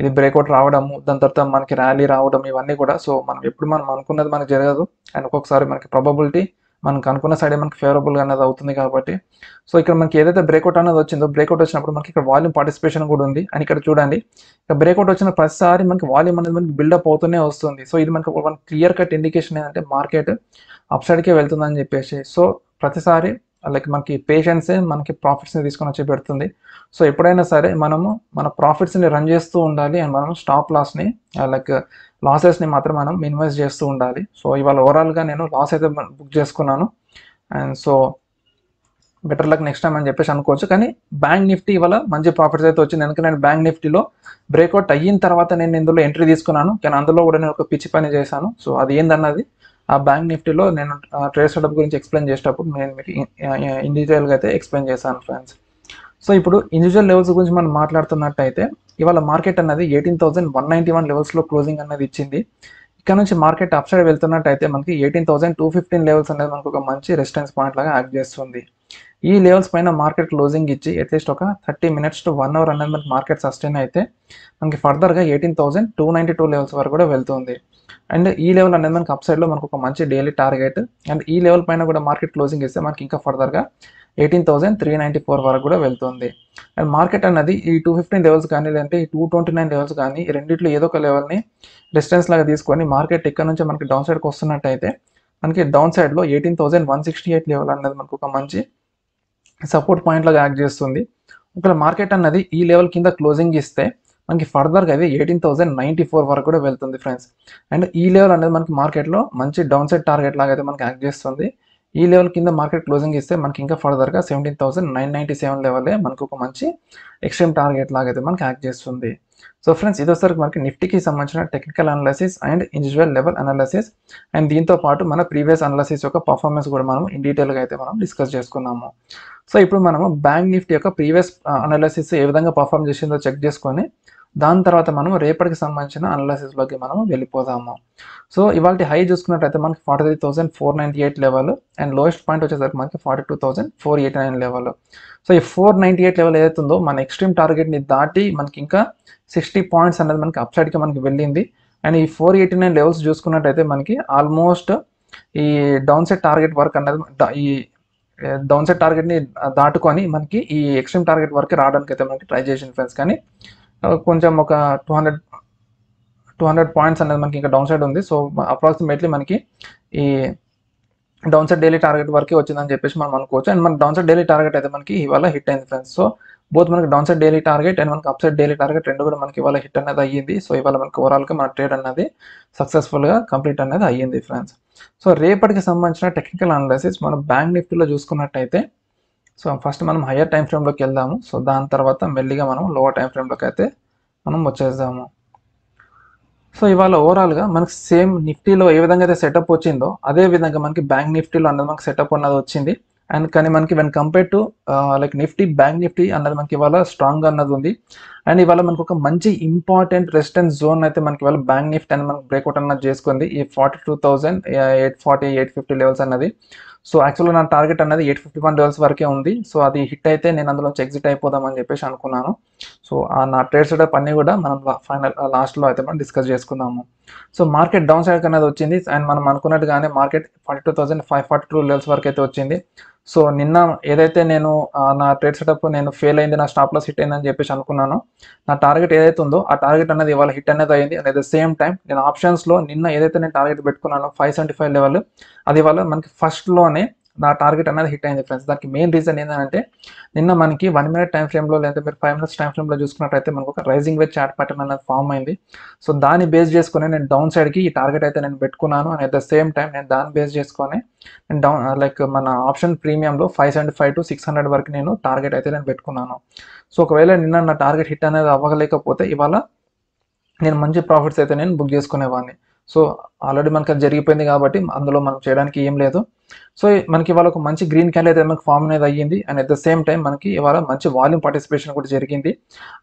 ఇది బ్రేక్అవుట్ రావడము దాని తర్వాత మనకి ర్యాలీ రావడం ఇవన్నీ కూడా సో మనం ఎప్పుడు మనం అనుకున్నది మనకు జరగదు అండ్ ఒక్కొక్కసారి మనకి ప్రాబబిలిటీ మనకు అనుకున్న సైడే మనకి ఫేవరబుల్గా అనేది అవుతుంది కాబట్టి సో ఇక్కడ మనకి ఏదైతే బ్రేక్అవుట్ అనేది వచ్చిందో బ్రేక్అవుట్ వచ్చినప్పుడు మనకి ఇక్కడ వాల్యూమ్ పార్టిసిపేషన్ కూడా ఉంది అని ఇక్కడ చూడండి ఇక్కడ బ్రేక్అవుట్ వచ్చిన ప్రతిసారి మనకి వాల్యూమ్ అనేది మనకి బిల్డప్ అవుతూనే వస్తుంది సో ఇది మనకి వన్ క్లియర్ కట్ ఇండికేషన్ ఏంటంటే మార్కెట్ అప్ సైడ్కే వెళ్తుందని చెప్పేసి సో ప్రతిసారి లైక్ మనకి పేషెన్సే మనకి ప్రాఫిట్స్ని తీసుకొని వచ్చి పెడుతుంది సో ఎప్పుడైనా సరే మనము మన ప్రాఫిట్స్ని రన్ చేస్తూ ఉండాలి అండ్ మనం స్టాప్ లాస్ని లైక్ లాసెస్ని మాత్రం మనం మినిమైజ్ చేస్తూ ఉండాలి సో ఇవాళ ఓవరాల్గా నేను లాస్ అయితే బుక్ చేసుకున్నాను and so better luck next time అని చెప్పేసి అనుకోవచ్చు కానీ బ్యాంక్ నిఫ్టీ ఇవాళ మంచి ప్రాఫిట్స్ అయితే వచ్చింది ఎందుకంటే నేను బ్యాంక్ నిఫ్టీలో బ్రేక్అవుట్ అయిన తర్వాత నేను ఇందులో ఎంట్రీ తీసుకున్నాను కానీ అందులో కూడా నేను ఒక పిచ్చి పని చేశాను సో అది ఏందన్నది ఆ బ్యాంక్ నిఫ్టీలో నేను ట్రేడ్ సెటప్ గురించి ఎక్స్ప్లెయిన్ చేసేటప్పుడు నేను మీకు ఇన్ డీటెయిల్గా అయితే ఎక్స్ప్లెయిన్ చేశాను ఫ్రెండ్స్ సో ఇప్పుడు ఇండివిజువల్ లెవెల్స్ గురించి మనం మాట్లాడుతున్నట్టయితే ఇవాళ మార్కెట్ అనేది eighteen thousand one ninety one లెవెల్స్లో క్లోజింగ్ అనేది ఇచ్చింది ఇక్కడ నుంచి మార్కెట్ అప్ సైడ్ వెళ్తున్నట్టయితే మనకి eighteen thousand two fifteen levels అనేది మనకు ఒక మంచి రెస్టెన్స్ పాయింట్ లాగా యాక్ట్ చేస్తుంది ఈ లెవెల్స్ పైన మార్కెట్ క్లోజింగ్ ఇచ్చి అట్లీస్ట్ ఒక thirty minutes to one hour అనేది మనకి మార్కెట్ సస్టైన్ అయితే మనకి ఫర్దర్గా eighteen thousand two ninety two levels వరకు కూడా వెళ్తుంది అండ్ ఈ లెవెల్ అనేది మనకి అప్ సైడ్లో మనకు ఒక మంచి డైలీ టార్గెట్ అండ్ ఈ లెవెల్ పైన కూడా మార్కెట్ క్లోజింగ్ ఇస్తే మనకి ఇంకా ఫర్దర్గా eighteen thousand three ninety four వరకు కూడా వెళ్తుంది అండ్ మార్కెట్ అన్నది ఈ టూ ఫిఫ్టీన్ లెవెల్స్ కానీ లేదంటే ఈ టూ ట్వంటీ నైన్ లెవెల్స్ కానీ ఈ రెండిట్లో ఏదో ఒక లెవెల్ని డిస్టెన్స్ లాగా తీసుకొని మార్కెట్ ఇక్కడ నుంచి మనకి డౌన్ సైడ్కి వస్తున్నట్టయితే మనకి డౌన్ సైడ్లో eighteen thousand one sixty eight level అనేది మనకు ఒక మంచి సపోర్ట్ పాయింట్లాగా యాక్ట్ చేస్తుంది ఒకవేళ మార్కెట్ అన్నది ఈ లెవెల్ కింద క్లోజింగ్ ఇస్తే మనకి ఫర్దర్గా అది ఎయిటీన్ థౌసండ్ నైంటీ ఫోర్ వరకు కూడా వెళ్తుంది ఫ్రెండ్స్ అండ్ ఈ లెవెల్ అనేది మనకి మార్కెట్లో మంచి డౌన్ సైడ్ టార్గెట్ లాగా అయితే మనకి యాక్ట్ చేస్తుంది ఈ లెవెల్ కింద మార్కెట్ క్లోజింగ్ ఇస్తే మనకి ఇంకా ఫర్దర్గా seventeen thousand nine ninety seven లెవెలే మనకు ఒక మంచి ఎక్స్ట్రీమ్ టార్గెట్ లాగైతే మనకి యాక్ట్ చేస్తుంది సో ఫ్రెండ్స్ వస్తారు మనకి నిఫ్టీకి సంబంధించిన technical analysis and individual level analysis and దీంతో పాటు మన ప్రీవియస్ అనాలిసిస్ యొక్క పర్ఫార్మెన్స్ కూడా మనం ఇన్ డీటెయిల్గా అయితే మనం డిస్కస్ చేసుకున్నాము సో ఇప్పుడు మనము బ్యాంక్ నిఫ్టీ యొక్క ప్రీవియస్ అనాలిసిస్ uh, ఏ విధంగా పర్ఫామ్ చేసిందో చెక్ చేసుకొని దాని తర్వాత మనం రేపటికి సంబంధించిన అనాలిసిస్లోకి మనం వెళ్ళిపోదాము సో ఇవాళ హై చూసుకున్నట్టయితే మనకి forty three thousand four ninety eight level and lowest point వచ్చేసరికి మనకి forty two thousand four eighty nine level so ఈ ఫోర్ నైంటీ ఎయిట్ లెవెల్ ఏదైతే ఉందో మన ఎక్స్ట్రీమ్ టార్గెట్ని దాటి మనకి ఇంకా సిక్స్టీ పాయింట్స్ అనేది మనకి అప్సైడ్కి మనకి వెళ్ళింది అండ్ ఈ ఫోర్ ఎయిటీ నైన్ లెవెల్స్ చూసుకున్నట్టయితే మనకి ఆల్మోస్ట్ ఈ డౌన్ సైడ్ టార్గెట్ వర్క్ అనేది ఈ డౌన్ సైడ్ టార్గెట్ని దాటుకొని మనకి ఈ ఎక్స్ట్రీమ్ టార్గెట్ వర్క్ రావడానికి అయితే మనకి ట్రై చేసిన ఫ్రెండ్స్ కానీ కొంచెం ఒక two hundred two hundred points అనేది మనకి ఇంకా డౌన్ సైడ్ ఉంది సో అప్రాక్సిమేట్లీ మనకి ఈ డౌన్ సైడ్ డైలీ టార్గెట్ వరకే వచ్చిందని చెప్పేసి మనం అనుకోవచ్చు అండ్ మన డౌన్ సైడ్ డైలీ టార్గెట్ అయితే మనకి ఇవాళ హిట్ అయింది ఫ్రెండ్స్ సో బోత్ మనకి down side daily target and మనకి అప్ సైడ్ డైలీ టార్గెట్ రెండు కూడా మనకి ఇవాళ హిట్ అనేది అయ్యింది సో ఇవాళ మనకి ఓవరాల్గా మన ట్రేడ్ అనేది సక్సెస్ఫుల్గా కంప్లీట్ అనేది అయ్యింది ఫ్రెండ్స్ సో రేపటికి సంబంధించిన టెక్నికల్ అనాలిసిస్ మనం బ్యాంక్ నిఫ్టీలో చూసుకున్నట్టయితే సో ఫస్ట్ మనం హయ్యర్ టైం ఫ్రేమ్లోకి వెళ్దాము సో దాని తర్వాత మెల్లిగా మనం లోవర్ టైం ఫ్రేమ్లోకి అయితే మనం వచ్చేద్దాము సో ఇవాళ ఓవరాల్గా మనకి సేమ్ నిఫ్టీలో ఏ విధంగా అయితే సెటప్ వచ్చిందో అదే విధంగా మనకి బ్యాంక్ నిఫ్టీలో అన్నది మనకి సెటప్ అన్నది వచ్చింది అండ్ కానీ మనకి when compare to like Nifty bank Nifty అన్నది మనకి ఇవాళ స్ట్రాంగ్ అన్నది ఉంది అండ్ ఇవాళ మనకు ఒక మంచి ఇంపార్టెంట్ రెసిస్టెన్స్ జోన్ అయితే మనకి ఇవాళ బ్యాంక్ నిఫ్టీ అనేది మనకి బ్రేక్అవుట్ అన్నది చేసుకుంది ఈ forty two thousand eight forty eight fifty levels అన్నది సో యాక్చువల్గా నా టార్గెట్ అనేది ఎయిట్ ఫిఫ్టీ వన్ లెవెల్స్ వరకే ఉంది సో అది హిట్ అయితే నేను అందులోంచి ఎగ్జిట్ అయిపోదామని చెప్పేసి అనుకున్నాను సో ఆ నా ట్రేడ్ సెటప్ అన్నీ కూడా మనం ఫైనల్ లాస్ట్లో అయితే మనం డిస్కస్ చేసుకుందాము సో మార్కెట్ డౌన్ సైడ్ అనేది వచ్చింది అండ్ మనం అనుకున్నట్టుగానే market forty two thousand five forty two levels వరకు అయితే వచ్చింది సో నిన్న ఏదైతే నేను నా ట్రేడ్ సెటప్ నేను ఫెయిల్ అయింది నా స్టాప్ లాస్ హిట్ అయిందని చెప్పేసి అనుకున్నాను నా టార్గెట్ ఏదైతే ఉందో ఆ టార్గెట్ అనేది ఇవాళ హిట్ అనేది అయింది and at the same time నేను ఆప్షన్స్లో నిన్న ఏదైతే నేను టార్గెట్ పెట్టుకున్నానో ఫైవ్ సెవెంటీ ఫైవ్ లెవెల్ అది ఇవాళ మనకి ఫస్ట్లోనే నా టార్గెట్ అనేది హిట్ అయింది ఫ్రెండ్స్ దానికి మెయిన్ రీజన్ ఏంటంటే నిన్న మనకి వన్ మినిట్ టైం ఫ్రేమ్లో లేకపోతే మీరు ఫైవ్ మినిట్స్ టైం ఫ్రేమ్లో చూసుకున్నట్టయితే మనకు ఒక రైజింగ్ వేవ్ చార్ట్ ప్యాటర్న్ అనేది ఫామ్ అయింది సో దాన్ని బేస్ చేసుకుని నేను డౌన్ సైడ్కి ఈ టార్గెట్ అయితే నేను పెట్టుకున్నాను and at the same time నేను దాన్ని బేస్ చేసుకొని నేను డౌన్ లైక్ uh, మన ఆప్షన్ ప్రీమియంలో five seventy five to six hundred వరకు నేను టార్గెట్ అయితే నేను పెట్టుకున్నాను సో ఒకవేళ నిన్న నా టార్గెట్ హిట్ అనేది అవ్వలేకపోతే ఇవాళ నేను మంచి ప్రాఫిట్స్ అయితే నేను బుక్ చేసుకునేవాడిని సో ఆల్రెడీ మనకి జరిగిపోయింది కాబట్టి అందులో మనం చేయడానికి ఏం లేదు సో మనకి ఇవాళ ఒక మంచి గ్రీన్ క్యాండిల్ అయితే మనకు ఫామ్ అనేది అయ్యింది and at the same time మనకి ఇవాళ మంచి వాల్యూమ్ పార్టిసిపేషన్ కూడా జరిగింది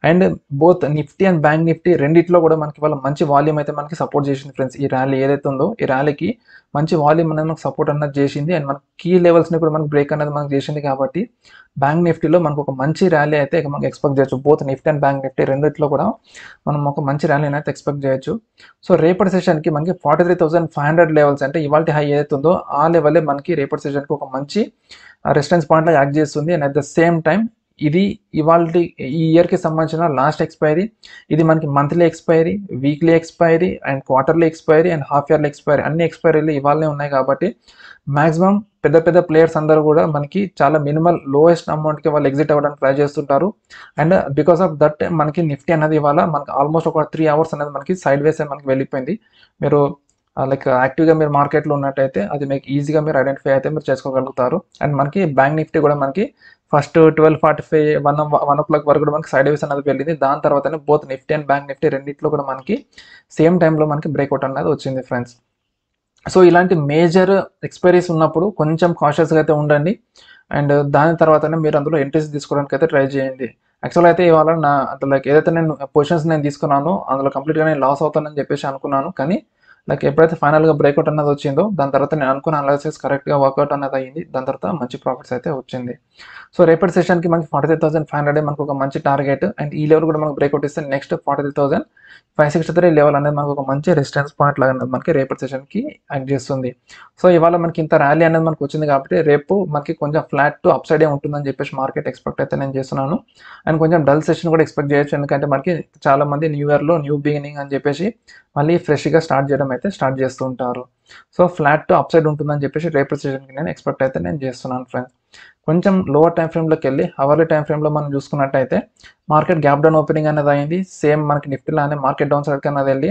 and both Nifty and bank Nifty రెండిట్లో కూడా మనకి ఇవాళ మంచి వాల్యూమ్ అయితే మనకి సపోర్ట్ చేసింది ఫ్రెండ్స్ ఈ ర్యాలీ ఏదైతే ఉందో ఈ ర్యాలీకి మంచి వాల్యూమ్ అనేది మనకు సపోర్ట్ అన్నది చేసింది అండ్ మనకి కీ లెవెల్స్ని కూడా మనకి బ్రేక్ అనేది మనకు చేసింది కాబట్టి బ్యాంక్ నిఫ్టీలో మనకు ఒక మంచి ర్యాలీ అయితే మనకు ఎక్స్పెక్ట్ చేయొచ్చు both Nifty and bank Nifty రెండిట్లో కూడా మనం ఒక మంచి ర్యాలీ అయితే ఎక్స్పెక్ట్ చేయొచ్చు సో రేపటి సెషన్కి మనకి forty three thousand five hundred levels అంటే ఇవాళ హై ఏదైతే ఉందో ఆ లెవెల్ మనకి రేపటి సెషన్కి ఒక మంచి పాయింట్ పాయింట్లో యాక్ట్ చేస్తుంది and at the same time ఇది ఇవాళ ఈ ఇయర్కి సంబంధించిన లాస్ట్ ఎక్స్పైరీ ఇది మనకి monthly expiry weekly expiry and quarterly expiry and half yearly expiry అన్ని ఎక్స్పైరీలు ఇవాళనే ఉన్నాయి కాబట్టి మ్యాక్సిమం పెద్ద పెద్ద ప్లేయర్స్ అందరూ కూడా మనకి చాలా మినిమల్ లోయెస్ట్ అమౌంట్కి వాళ్ళు ఎగ్జిట్ అవ్వడానికి ట్రై చేస్తుంటారు అండ్ బికాస్ ఆఫ్ దట్ మనకి నిఫ్టీ అనేది ఇవాళ మనకి ఆల్మోస్ట్ ఒక త్రీ అవర్స్ అనేది మనకి సైడ్ వేస్ మనకి వెళ్ళిపోయింది మీరు లైక్ యాక్టివ్గా మీరు మార్కెట్లో ఉన్నట్టయితే అది మీకు ఈజీగా మీరు ఐడెంటిఫై అయితే మీరు చేసుకోగలుగుతారు అండ్ మనకి బ్యాంక్ నిఫ్టీ కూడా మనకి first twelve forty five one one o'clock వరకు కూడా మనకి సైడ్ వేస్ అనేది వెళ్ళింది దాని తర్వాతనే both Nifty and bank Nifty రెండింటిలో కూడా మనకి సేమ్ టైంలో మనకి బ్రేక్అవుట్ అనేది వచ్చింది ఫ్రెండ్స్ సో ఇలాంటి మేజర్ ఎక్స్పైరీస్ ఉన్నప్పుడు కొంచెం కాషియస్గా అయితే ఉండండి అండ్ దాని తర్వాతనే మీరు అందులో ఎంట్రీస్ తీసుకోవడానికి అయితే ట్రై చేయండి యాక్చువల్ అయితే ఇవాళ నా అంటే లైక్ ఏదైతే నేను పొజిషన్స్ నేను తీసుకున్నానో అందులో కంప్లీట్గా నేను లాస్ అవుతానని చెప్పేసి అనుకున్నాను కానీ నాకు ఎప్పుడైతే ఫైనల్గా బ్రేక్అవుట్ అన్నది వచ్చిందో దాని తర్వాత నేను అనుకున్న అనాలిసిస్ కరెక్ట్గా వర్కౌట్ అనేది అయ్యింది దాని తర్వాత మంచి ప్రాఫిట్స్ అయితే వచ్చింది సో రేపటి సెషన్కి మనకి ఫార్టీ థౌసండ్ ఫైవ్ హండ్రెడ్ మనకు ఒక మంచి టార్గెట్ అండ్ ఈ లెవెల్ కూడా మనకు బ్రేక్అవుట్ ఇస్తే next forty thousand five sixty three level అనేది మనకు ఒక మంచి రెసిస్టెన్స్ పాయింట్ లాగా అనేది మనకి రేపటి సెషన్కి యాక్ట్ చేస్తుంది సో ఇవాళ మనకి ఇంత ర్యాలీ అనేది మనకు వచ్చింది కాబట్టి రేపు మనకి కొంచెం ఫ్లాట్ టు అప్ సైడే ఉంటుందని చెప్పేసి మార్కెట్ ఎక్స్పెక్ట్ అయితే నేను చేస్తున్నాను అండ్ కొంచెం డల్ సెషన్ కూడా ఎక్స్పెక్ట్ చేయొచ్చు ఎందుకంటే మనకి చాలామంది న్యూ ఇయర్లో న్యూ బిగినింగ్ అని చెప్పేసి మళ్ళీ ఫ్రెష్గా స్టార్ట్ చేయడం అయితే స్టార్ట్ చేస్తూ ఉంటారు so flat to up side ఉంటుందని చెప్పేసి రేపటి సెషన్కి నేను ఎక్స్పెక్ట్ అయితే నేను చేస్తున్నాను ఫ్రెండ్స్ కొంచెం లోవర్ టైం ఫ్రేమ్లోకి వెళ్ళి అవర్లీ టైం ఫ్రేమ్లో మనం చూసుకున్నట్టయితే మార్కెట్ గ్యాప్ డౌన్ ఓపెనింగ్ అనేది అయింది సేమ్ మనకి నిఫ్టీలానే మార్కెట్ డౌన్ సైడ్కి అనేది వెళ్ళి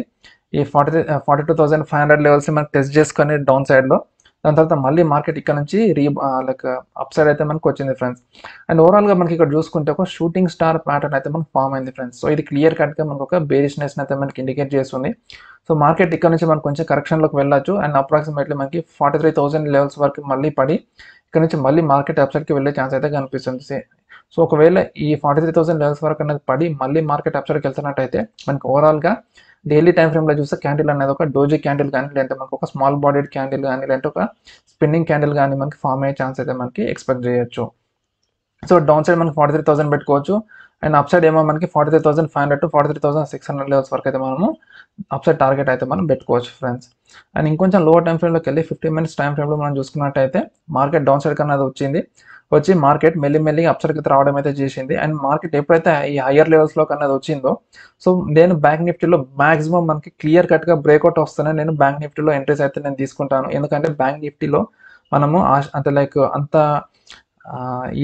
ఈ forty forty two thousand five hundred levels మనకి టెస్ట్ చేసుకొని డౌన్ సైడ్లో దాని తర్వాత మళ్ళీ మార్కెట్ ఇక్కడ నుంచి రీ లైక్ అప్ సైడ్ అయితే మనకు వచ్చింది ఫ్రెండ్స్ అండ్ ఓవరాల్గా మనకి ఇక్కడ చూసుకుంటే ఒక షూటింగ్ స్టార్ ప్యాటర్న్ అయితే మనకు ఫామ్ అయింది ఫ్రెండ్స్ సో ఇది క్లియర్ కట్గా మనకు ఒక బేరిష్నెస్ అయితే మనకి ఇండికేట్ చేస్తుంది సో మార్కెట్ ఇక్కడ నుంచి మనం కొంచెం కరెక్షన్లోకి వెళ్ళొచ్చు అండ్ అప్రాక్సిమేట్లీ మనకి ఫార్టీ త్రీ థౌసండ్ లెవెల్స్ వరకు మళ్ళీ పడి ఇక్కడ నుంచి మళ్ళీ మార్కెట్ అప్సైడ్కి వెళ్ళే ఛాన్స్ అయితే కనిపిస్తుంది సో ఒకవేళ ఈ ఫార్టీ త్రీ థౌసండ్ లెవెల్స్ వరకు అనేది పడి మళ్ళీ మార్కెట్ అప్సైడ్కి వెళ్తున్నట్టయితే మనకి ఓవరాల్ గా డైలీ టైం లో చూస్తే క్యాండిల్ అనేది ఒక డోజీ క్యాండిల్ కానీ లేదంటే మనకు ఒక స్మాల్ బాడీడ్ క్యాండిల్ కానీ లేదంటే ఒక స్పిన్నింగ్ క్యాండిల్ కానీ మనకి ఫామ్ అయ్యే ఛాన్స్ అయితే మనకి ఎక్స్పెక్ట్ చేయొచ్చు సో డౌన్ సైడ్ మనకి ఫార్టీ త్రీ థౌసండ్ పెట్టుకోవచ్చు అండ్ అప్ సైడ్ ఏమో మనకి forty three thousand five hundred to forty three thousand six hundred levels వరకు అయితే మనము అప్సైడ్ టార్గెట్ అయితే మనం పెట్టుకోవచ్చు ఫ్రెండ్స్ అండ్ ఇంకొంచెం లోవర్ టైం ఫ్రేమ్లోకి వెళ్ళి ఫిఫ్టీన్ మినిట్స్ టైం ఫ్రేమ్లో మనం చూసుకున్నట్టయితే మార్కెట్ డౌన్ సైడ్ కన్నా అది వచ్చింది వచ్చి మార్కెట్ మెల్లి మెల్లి అప్సైడ్కి రావడం అయితే చేసింది అండ్ మార్కెట్ ఎప్పుడైతే ఈ హయ్యర్ లెవెల్స్లో కన్నా వచ్చిందో సో నేను బ్యాంక్ నిఫ్టీలో మాక్సిమం మనకి క్లియర్ కట్గా బ్రేక్అవుట్ వస్తేనే నేను బ్యాంక్ నిఫ్టీలో ఎంట్రీస్ అయితే నేను తీసుకుంటాను ఎందుకంటే బ్యాంక్ నిఫ్టీలో మనము అంటే లైక్ అంత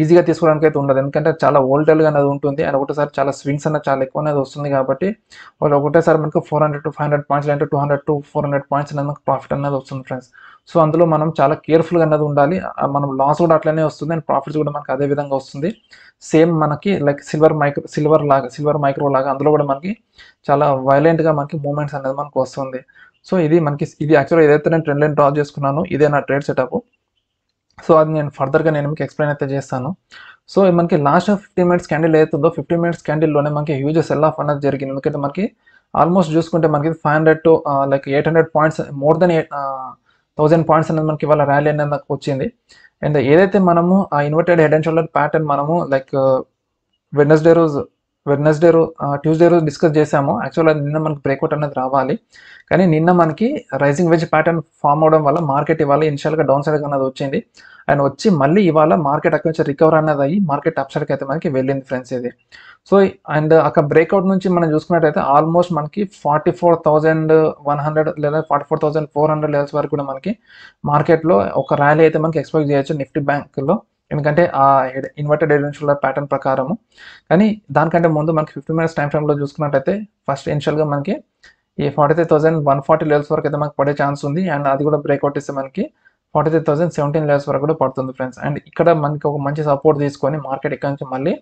ఈజీగా తీసుకోవడానికి అయితే ఉండదు ఎందుకంటే చాలా గా అనేది ఉంటుంది అండ్ ఒకటేసారి చాలా స్వింగ్స్ అన్న చాలా ఎక్కువ అనేది వస్తుంది కాబట్టి వాళ్ళు ఒకటేసారి మనకు four hundred to five hundred points లేదంటే two hundred to four hundred points అనేది ప్రాఫిట్ అనేది వస్తుంది ఫ్రెండ్స్ సో అందులో మనం చాలా కేర్ఫుల్గా అనేది ఉండాలి మనం లాస్ కూడా అట్లనే వస్తుంది అండ్ ప్రాఫిట్స్ కూడా మనకి అదే విధంగా వస్తుంది సేమ్ మనకి లైక్ సిల్వర్ మైక్రో సిల్వర్ లాగా సిల్వర్ మైక్రో లాగా అందులో కూడా మనకి చాలా వైలెంట్గా మనకి మూమెంట్స్ అనేది మనకు వస్తుంది సో ఇది మనకి ఇది యాక్చువల్గా ఏదైతే నేను ట్రెండ్ లైన్ డ్రా చేసుకున్నాను ఇదే నా ట్రేడ్ సెటప్ సో అది నేను ఫర్దర్గా నేను మీకు ఎక్స్ప్లెయిన్ అయితే చేస్తాను సో మనకి లాస్ట్ ఫిఫ్టీ మినిట్స్ క్యాండిల్ ఏదైతుందో ఫిఫ్టీ మినిట్స్ క్యాండిల్లోనే మనకి హ్యూజ్ సెల్ ఆఫ్ అనేది జరిగింది ఎందుకంటే మనకి ఆల్మోస్ట్ చూసుకుంటే మనకి five hundred to like eight hundred points more than eight thousand points అనేది మనకి ఇవాళ ర్యాలీ అనేది వచ్చింది అండ్ ఏదైతే మనము ఆ inverted head and shoulder pattern మనము లైక్ వెడ్నెస్డే uh, రోజు వెడ్నెస్డే రోజు ట్యూస్డే రోజు డిస్కస్ చేసాము యాక్చువల్గా నిన్న మనకి బ్రేక్అవుట్ అనేది రావాలి కానీ నిన్న మనకి రైజింగ్ వెజ్ ప్యాటర్న్ ఫామ్ అవడం వల్ల మార్కెట్ ఇవాళ ఇన్షియల్గా డౌన్ సైడ్ అనేది వచ్చింది అండ్ వచ్చి మళ్ళీ ఇవాళ మార్కెట్ అక్కడి నుంచి రికవర్ అనేది అయ్యి మార్కెట్ అప్ సైడ్కి అయితే మనకి వెళ్ళింది ఫ్రెండ్స్ ఇది సో అండ్ అక్కడ బ్రేక్అవుట్ నుంచి మనం చూసుకున్నట్టయితే ఆల్మోస్ట్ మనకి forty four thousand one hundred లేదా forty four thousand four hundred levels వరకు కూడా మనకి మార్కెట్లో ఒక ర్యాలీ అయితే మనకి ఎక్స్పెక్ట్ చేయొచ్చు నిఫ్టీ బ్యాంక్లో ఎందుకంటే ఆ ఇన్వర్టెడ్ ఎడెన్షియల్ ప్యాటర్న్ ప్రకారము కానీ దానికంటే ముందు మనకి ఫిఫ్టీ మినిట్స్ టైం ఫ్రేమ్లో చూసుకున్నట్టయితే ఫస్ట్ ఇనిషియల్గా మనకి ఈ forty three thousand one forty levels వరకు అయితే మనకు పడే ఛాన్స్ ఉంది అండ్ అది కూడా బ్రేక్అవుట్ ఇస్తే మనకి forty three thousand seventeen levels వరకు కూడా పడుతుంది ఫ్రెండ్స్ అండ్ ఇక్కడ మనకి ఒక మంచి సపోర్ట్ తీసుకొని మార్కెట్ ఇక్కడ నుంచి మళ్ళీ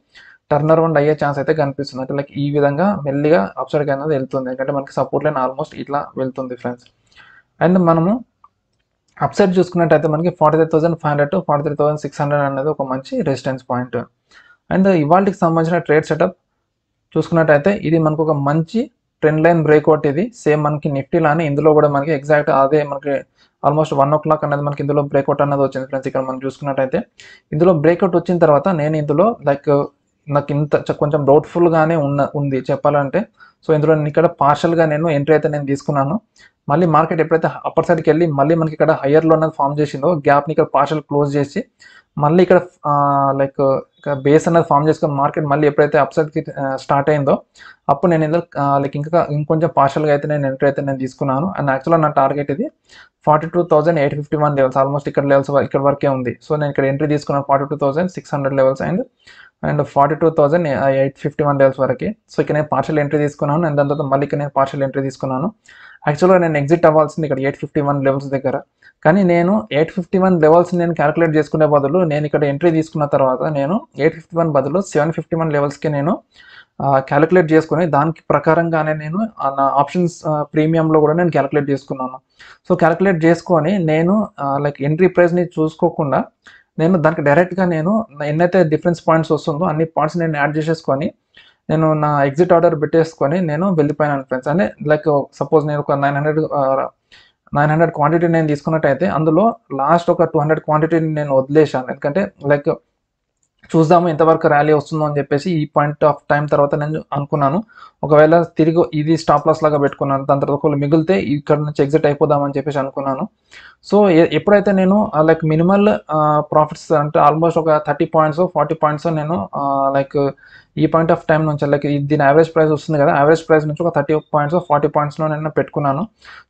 టర్న్ అరౌండ్ అయ్యే ఛాన్స్ అయితే కనిపిస్తుంది అంటే లైక్ ఈ విధంగా మెల్లిగా అప్సైడ్కి అనేది వెళ్తుంది ఎందుకంటే మనకి సపోర్ట్ లైన్ ఆల్మోస్ట్ ఇట్లా వెళ్తుంది ఫ్రెండ్స్ అండ్ మనము అప్సైడ్ చూసుకున్నట్టయితే మనకి forty three thousand five hundred to forty three thousand six hundred అనేది ఒక మంచి రెసిస్టెన్స్ పాయింట్ అండ్ ఇవాళకి సంబంధించిన ట్రేడ్ సెటప్ చూసుకున్నట్టయితే ఇది మనకు ఒక మంచి ట్రెండ్ లైన్ బ్రేక్అవుట్ ఇది సేమ్ మనకి నిఫ్టీ లానే ఇందులో కూడా మనకి ఎగ్జాక్ట్ అదే మనకి ఆల్మోస్ట్ వన్ ఓ క్లాక్ అనేది మనకి ఇందులో బ్రేక్అవుట్ అనేది వచ్చింది ఫ్రెండ్స్ ఇక్కడ మనం చూసుకున్నట్టయితే ఇందులో బ్రేక్అవుట్ వచ్చిన తర్వాత నేను ఇందులో లైక్ నాకు ఇంత కొంచెం డౌట్ఫుల్గానే ఉన్న ఉంది చెప్పాలంటే సో ఇందులో నేను ఇక్కడ పార్షల్గా నేను ఎంట్రీ అయితే నేను తీసుకున్నాను మళ్ళీ మార్కెట్ ఎప్పుడైతే అప్పర్ సైడ్కి వెళ్ళి మళ్ళీ మనకి ఇక్కడ హయ్యర్లో అనేది ఫామ్ చేసిందో గ్యాప్ని ఇక్కడ పార్షల్ క్లోజ్ చేసి మళ్ళీ ఇక్కడ లైక్ బేస్ అనేది ఫామ్ చేసుకుని మార్కెట్ మళ్ళీ ఎప్పుడైతే సైడ్కి స్టార్ట్ అయిందో అప్పుడు నేను ఇందులో లైక్ ఇంకా ఇంకొంచెం పార్షల్గా అయితే నేను ఎంటర్ అయితే నేను తీసుకున్నాను అండ్ యాక్చువల్గా నా టార్గెట్ ఇది forty two thousand eight fifty one levels almost ఇక్కడ లెవెల్స్ ఇక్కడ వరకే ఉంది సో నేను ఇక్కడ ఎంట్రీ తీసుకున్నాను forty two thousand six hundred levels and and forty two thousand eight fifty one levels వరకు సో ఇక్కడ నేను పార్షల్ ఎంట్రీ తీసుకున్నాను అండ్ దాని తర్వాత మళ్ళీ ఇక్కడ నేను పార్షల్ ఎంట్రీ తీసుకున్నాను యాక్చువల్గా నేను ఎగ్జిట్ అవ్వాల్సింది ఇక్కడ ఎయిట్ ఫిఫ్టీ వన్ లెవెల్స్ దగ్గర కానీ నేను ఎయిట్ ఫిఫ్టీ వన్ లెవెల్స్ నేను క్యాలిక్యులేట్ చేసుకునే బదులు నేను ఇక్కడ ఎంట్రీ తీసుకున్న తర్వాత నేను ఎయిట్ ఫిఫ్టీ వన్ బదులు సెవెన్ ఫిఫ్టీ వన్ లెవెల్స్కి నేను క్యాలిక్యులేట్ చేసుకుని దానికి ప్రకారంగానే నేను నా ఆప్షన్స్ ప్రీమియంలో కూడా నేను క్యాలిక్యులేట్ చేసుకున్నాను సో క్యాలిక్యులేట్ చేసుకొని నేను లైక్ ఎంట్రీ ప్రైస్ని చూసుకోకుండా నేను దానికి డైరెక్ట్గా నేను ఎన్నైతే డిఫరెన్స్ పాయింట్స్ వస్తుందో అన్ని పాయింట్స్ నేను యాడ్ చేసేసుకొని నేను నా ఎగ్జిట్ ఆర్డర్ పెట్టేసుకొని నేను వెళ్ళిపోయినాను ఫ్రెండ్స్ అంటే లైక్ సపోజ్ నేను ఒక nine hundred nine hundred quantity నేను తీసుకున్నట్టయితే అందులో లాస్ట్ ఒక టూ హండ్రెడ్ క్వాంటిటీని నేను వదిలేశాను ఎందుకంటే లైక్ చూద్దాము ఎంతవరకు ర్యాలీ వస్తుందో అని చెప్పేసి ఈ పాయింట్ ఆఫ్ టైం తర్వాత నేను అనుకున్నాను ఒకవేళ తిరిగి ఇది స్టాప్ లాస్ లాగా పెట్టుకున్నాను దాని తర్వాత ఒకవేళ మిగిలితే ఇక్కడ నుంచి ఎగ్జిట్ అయిపోదామని చెప్పేసి అనుకున్నాను సో ఎప్పుడైతే నేను లైక్ మినిమల్ ప్రాఫిట్స్ అంటే ఆల్మోస్ట్ ఒక థర్టీ పాయింట్స్ ఫార్టీ పాయింట్స్ నేను లైక్ ఈ పాయింట్ ఆఫ్ టైం నుంచి లైక్ దీని యావరేజ్ ప్రైస్ వస్తుంది కదా యావరేజ్ ప్రైస్ నుంచి ఒక థర్టీ పాయింట్స్ ఫార్టీ పాయింట్స్లో నేను పెట్టుకున్నాను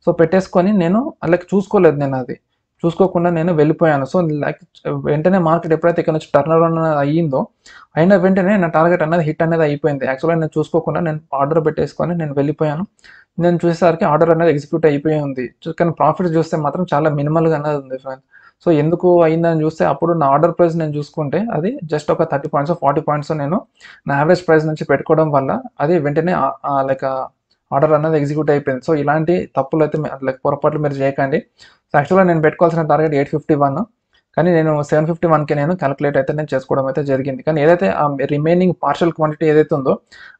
సో పెట్టేసుకొని నేను లైక్ చూసుకోలేదు నేను అది చూసుకోకుండా నేను వెళ్ళిపోయాను సో లైక్ వెంటనే మార్కెట్ ఎప్పుడైతే ఇక్కడ నుంచి టర్న్ అనేది అయ్యిందో అయిన వెంటనే నా టార్గెట్ అనేది హిట్ అనేది అయిపోయింది యాక్చువల్గా నేను చూసుకోకుండా నేను ఆర్డర్ పెట్టేసుకొని నేను వెళ్ళిపోయాను నేను చూసేసరికి ఆర్డర్ అనేది ఎగ్జిక్యూట్ అయిపోయి ఉంది కానీ ప్రాఫిట్ చూస్తే మాత్రం చాలా మినిమల్గా అనేది ఉంది ఫ్రెండ్స్ సో ఎందుకు అయిందని చూస్తే అప్పుడు నా ఆర్డర్ ప్రైస్ నేను చూసుకుంటే అది జస్ట్ ఒక థర్టీ పాయింట్స్ ఫార్టీ పాయింట్స్ నేను నా యావరేజ్ ప్రైస్ నుంచి పెట్టుకోవడం వల్ల అది వెంటనే లైక్ ఆర్డర్ అనేది ఎగ్జిక్యూట్ అయిపోయింది సో ఇలాంటి తప్పులు అయితే లైక్ పొరపాట్లు మీరు చేయకండి సో యాక్చువల్గా నేను పెట్టుకోవాల్సిన టార్గెట్ ఎయిట్ ఫిఫ్టీ వన్ కానీ నేను సెవెన్ ఫిఫ్టీ వన్కి నేను క్యాలిక్యులేట్ అయితే నేను చేసుకోవడం అయితే జరిగింది కానీ ఏదైతే ఆ రిమైనింగ్ పార్షల్ క్వాంటిటీ ఏదైతే ఉందో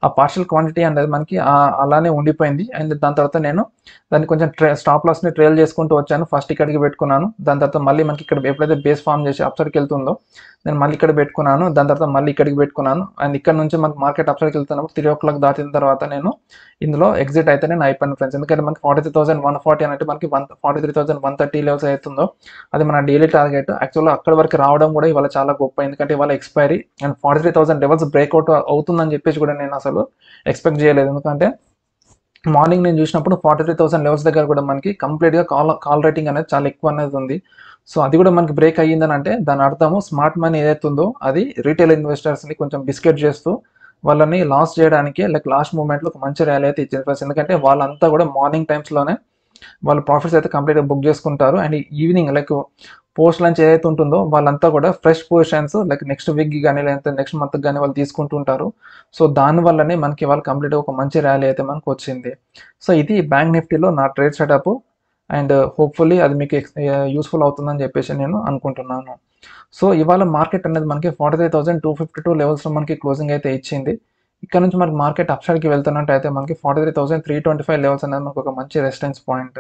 ఆ పార్షల్ క్వాంటిటీ అనేది మనకి అలానే ఉండిపోయింది అండ్ దాని తర్వాత నేను దాన్ని కొంచెం ట్రే స్టాప్ లాస్ని ట్రేల్ చేసుకుంటూ వచ్చాను ఫస్ట్ ఇక్కడికి పెట్టుకున్నాను దాని తర్వాత మళ్ళీ మనకి ఇక్కడ ఎప్పుడైతే బేస్ ఫామ్ చేసి అప్సైడ్కి వెళ్తుందో నేను మళ్ళీ ఇక్కడ పెట్టుకున్నాను దాని తర్వాత మళ్ళీ ఇక్కడికి పెట్టుకున్నాను అండ్ ఇక్కడ నుంచి మనకి మార్కెట్ అప్సైడ్కి వెళ్తున్నప్పుడు త్రీ ఓ క్లాక్ దాటిన తర్వాత నేను ఇందులో ఎగ్జిట్ అయితేనే నేను అయిపోయిన ఫ్రెండ్స్ ఎందుకంటే మనకి forty three thousand one forty అంటే మనకి one forty three thousand one thirty levels అవుతుందో అది మన డైలీ టార్గెట్ యాక్చువల్గా అక్కడ వరకు రావడం కూడా ఇవాళ చాలా గొప్ప ఎందుకంటే ఇవాళ expiry and forty three thousand levels breakout అవుతుందని చెప్పేసి కూడా నేను అసలు ఎక్స్పెక్ట్ చేయలేదు ఎందుకంటే మార్నింగ్ నేను చూసినప్పుడు ఫార్టీ త్రీ థౌసండ్ లెవెల్స్ దగ్గర కూడా మనకి కంప్లీట్గా కాల్ కాల్ రేటింగ్ అనేది చాలా ఎక్కువ అనేది ఉంది సో అది కూడా మనకి బ్రేక్ అయ్యిందని అంటే దాని అర్థము స్మార్ట్ మనీ ఏదైతుందో అది రీటైల్ ఇన్వెస్టర్స్ని కొంచెం బిస్కెట్ చేస్తూ వాళ్ళని లాస్ చేయడానికి లైక్ లాస్ట్ మూమెంట్లో ఒక మంచి ర్యాలీ అయితే ఇచ్చింది ఫస్ట్ ఎందుకంటే వాళ్ళంతా కూడా మార్నింగ్ టైమ్స్లోనే వాళ్ళు ప్రాఫిట్స్ అయితే కంప్లీట్గా బుక్ చేసుకుంటారు and evening like post lunch ఏదైతే ఉంటుందో వాళ్ళంతా కూడా fresh positions like next week కానీ లేదంటే నెక్స్ట్ మంత్ కానీ వాళ్ళు తీసుకుంటుంటారు సో దానివల్లనే మనకి వాళ్ళు కంప్లీట్ ఒక మంచి ర్యాలీ అయితే మనకు వచ్చింది సో ఇది బ్యాంక్ నిఫ్టీలో నా ట్రేడ్ సెటప్ అండ్ హోప్ఫుల్లీ అది మీకు యూస్ఫుల్ అవుతుందని చెప్పేసి నేను అనుకుంటున్నాను సో ఇవాళ మార్కెట్ అనేది మనకి forty three thousand two fifty two మనకి క్లోజింగ్ అయితే ఇచ్చింది ఇక్కడ నుంచి మనకి మార్కెట్ అప్సైడ్కి వెళ్తున్నట్టు అయితే మనకి forty three three twenty five levels అనేది మనకు ఒక మంచి రెసిడెన్స్ పాయింట్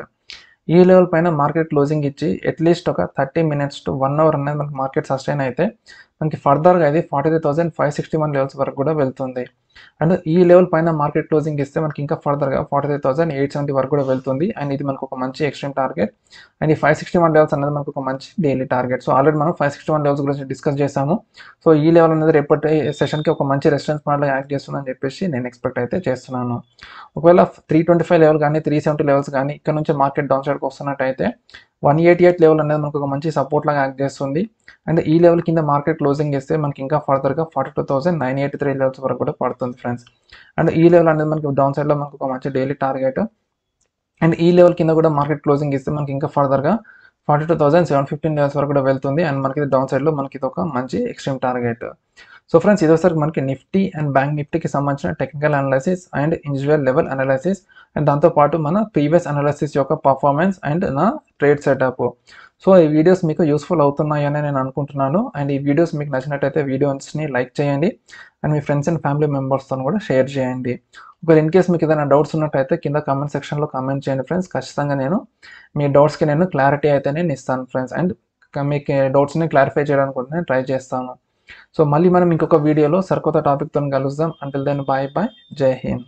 ఈ లెవెల్ పైన మార్కెట్ క్లోజింగ్ ఇచ్చి అట్లీస్ట్ ఒక thirty minutes to one hour అనేది మనకి మార్కెట్ సస్టైన్ అయితే మనకి ఫర్దర్గా అది forty three thousand five sixty one levels వరకు కూడా వెళ్తుంది అండ్ ఈ లెవెల్ పైన మార్కెట్ క్లోజింగ్ ఇస్తే మనకి ఇంకా ఫర్దర్గా forty three thousand eight seventy వరకు కూడా వెళ్తుంది అండ్ ఇది మనకు ఒక మంచి ఎక్స్ట్రీమ్ టార్గెట్ అండ్ ఈ ఫైవ్ సిక్స్టీ వన్ లెవెల్స్ అనేది మనకు ఒక మంచి డైలీ టార్గెట్ సో ఆల్రెడీ మనం ఫైవ్ సిక్స్టీ వన్ లెవెల్స్ గురించి డిస్కస్ చేసాము సో ఈ లెవెల్ అనేది రేపటి సెషన్కి ఒక మంచి రెస్టారెంట్ మోడల్ యాక్ట్ చేస్తుందని చెప్పేసి నేను ఎక్స్పెక్ట్ అయితే చేస్తున్నాను ఒకవేళ త్రీ ట్వంటీ ఫైవ్ లెవెల్ కానీ త్రీ సెవెంటీ లెవెల్స్ కానీ ఇక్కడ నుంచి మార్కెట్ డౌన్ సైడ్కి వస్తున్నట్టయితే వన్ ఎయిటీ ఎయిట్ లెవెల్ అనేది మనకు ఒక మంచి సపోర్ట్ లాగా యాక్ట్ చేస్తుంది అండ్ ఈ లెవెల్ కింద మార్కెట్ క్లోజింగ్ చేస్తే మనకి ఇంకా ఫర్దర్గా forty two thousand nine eighty three levels వరకు కూడా పడుతుంది ఫ్రెండ్స్ అండ్ ఈ లెవెల్ అనేది మనకి డౌన్ సైడ్లో మనకు ఒక మంచి డైలీ టార్గెట్ అండ్ ఈ లెవెల్ కింద కూడా మార్కెట్ క్లోజింగ్ ఇస్తే మనకి ఇంకా ఫర్దర్గా forty two thousand seven fifteen levels వరకు కూడా వెళ్తుంది అండ్ మనకి డౌన్ సైడ్లో మనకి ఇది ఒక మంచి ఎక్స్ట్రీమ్ టార్గెట్ సో ఫ్రెండ్స్ ఇదోసరికి మనకి నిఫ్టీ అండ్ బ్యాంక్ నిఫ్టీకి సంబంధించిన technical analysis and individual level analysis and దాంతోపాటు మన ప్రీవియస్ అనాలిసిస్ యొక్క పర్ఫార్మెన్స్ అండ్ నా ట్రేడ్ సెటప్ సో ఈ వీడియోస్ మీకు యూస్ఫుల్ అవుతున్నాయని నేను అనుకుంటున్నాను అండ్ ఈ వీడియోస్ మీకు నచ్చినట్టయితే వీడియోస్ని లైక్ చేయండి అండ్ మీ ఫ్రెండ్స్ అండ్ ఫ్యామిలీ మెంబర్స్తో కూడా షేర్ చేయండి ఒకవేళ ఇన్ కేస్ మీకు ఏదైనా డౌట్స్ ఉన్నట్టయితే కింద కామెంట్ సెక్షన్లో కామెంట్ చేయండి ఫ్రెండ్స్ ఖచ్చితంగా నేను మీ డౌట్స్కి నేను క్లారిటీ అయితే నేను ఇస్తాను ఫ్రెండ్స్ అండ్ మీకు డౌట్స్ని క్లారిఫై చేయడానికి కూడా నేను ట్రై చేస్తాను సో మళ్ళీ మనం ఇంకొక వీడియోలో సరికొత్త టాపిక్తో కలుద్దాం అంటిల్ దెన్ బాయ్ బాయ్ జై హింద్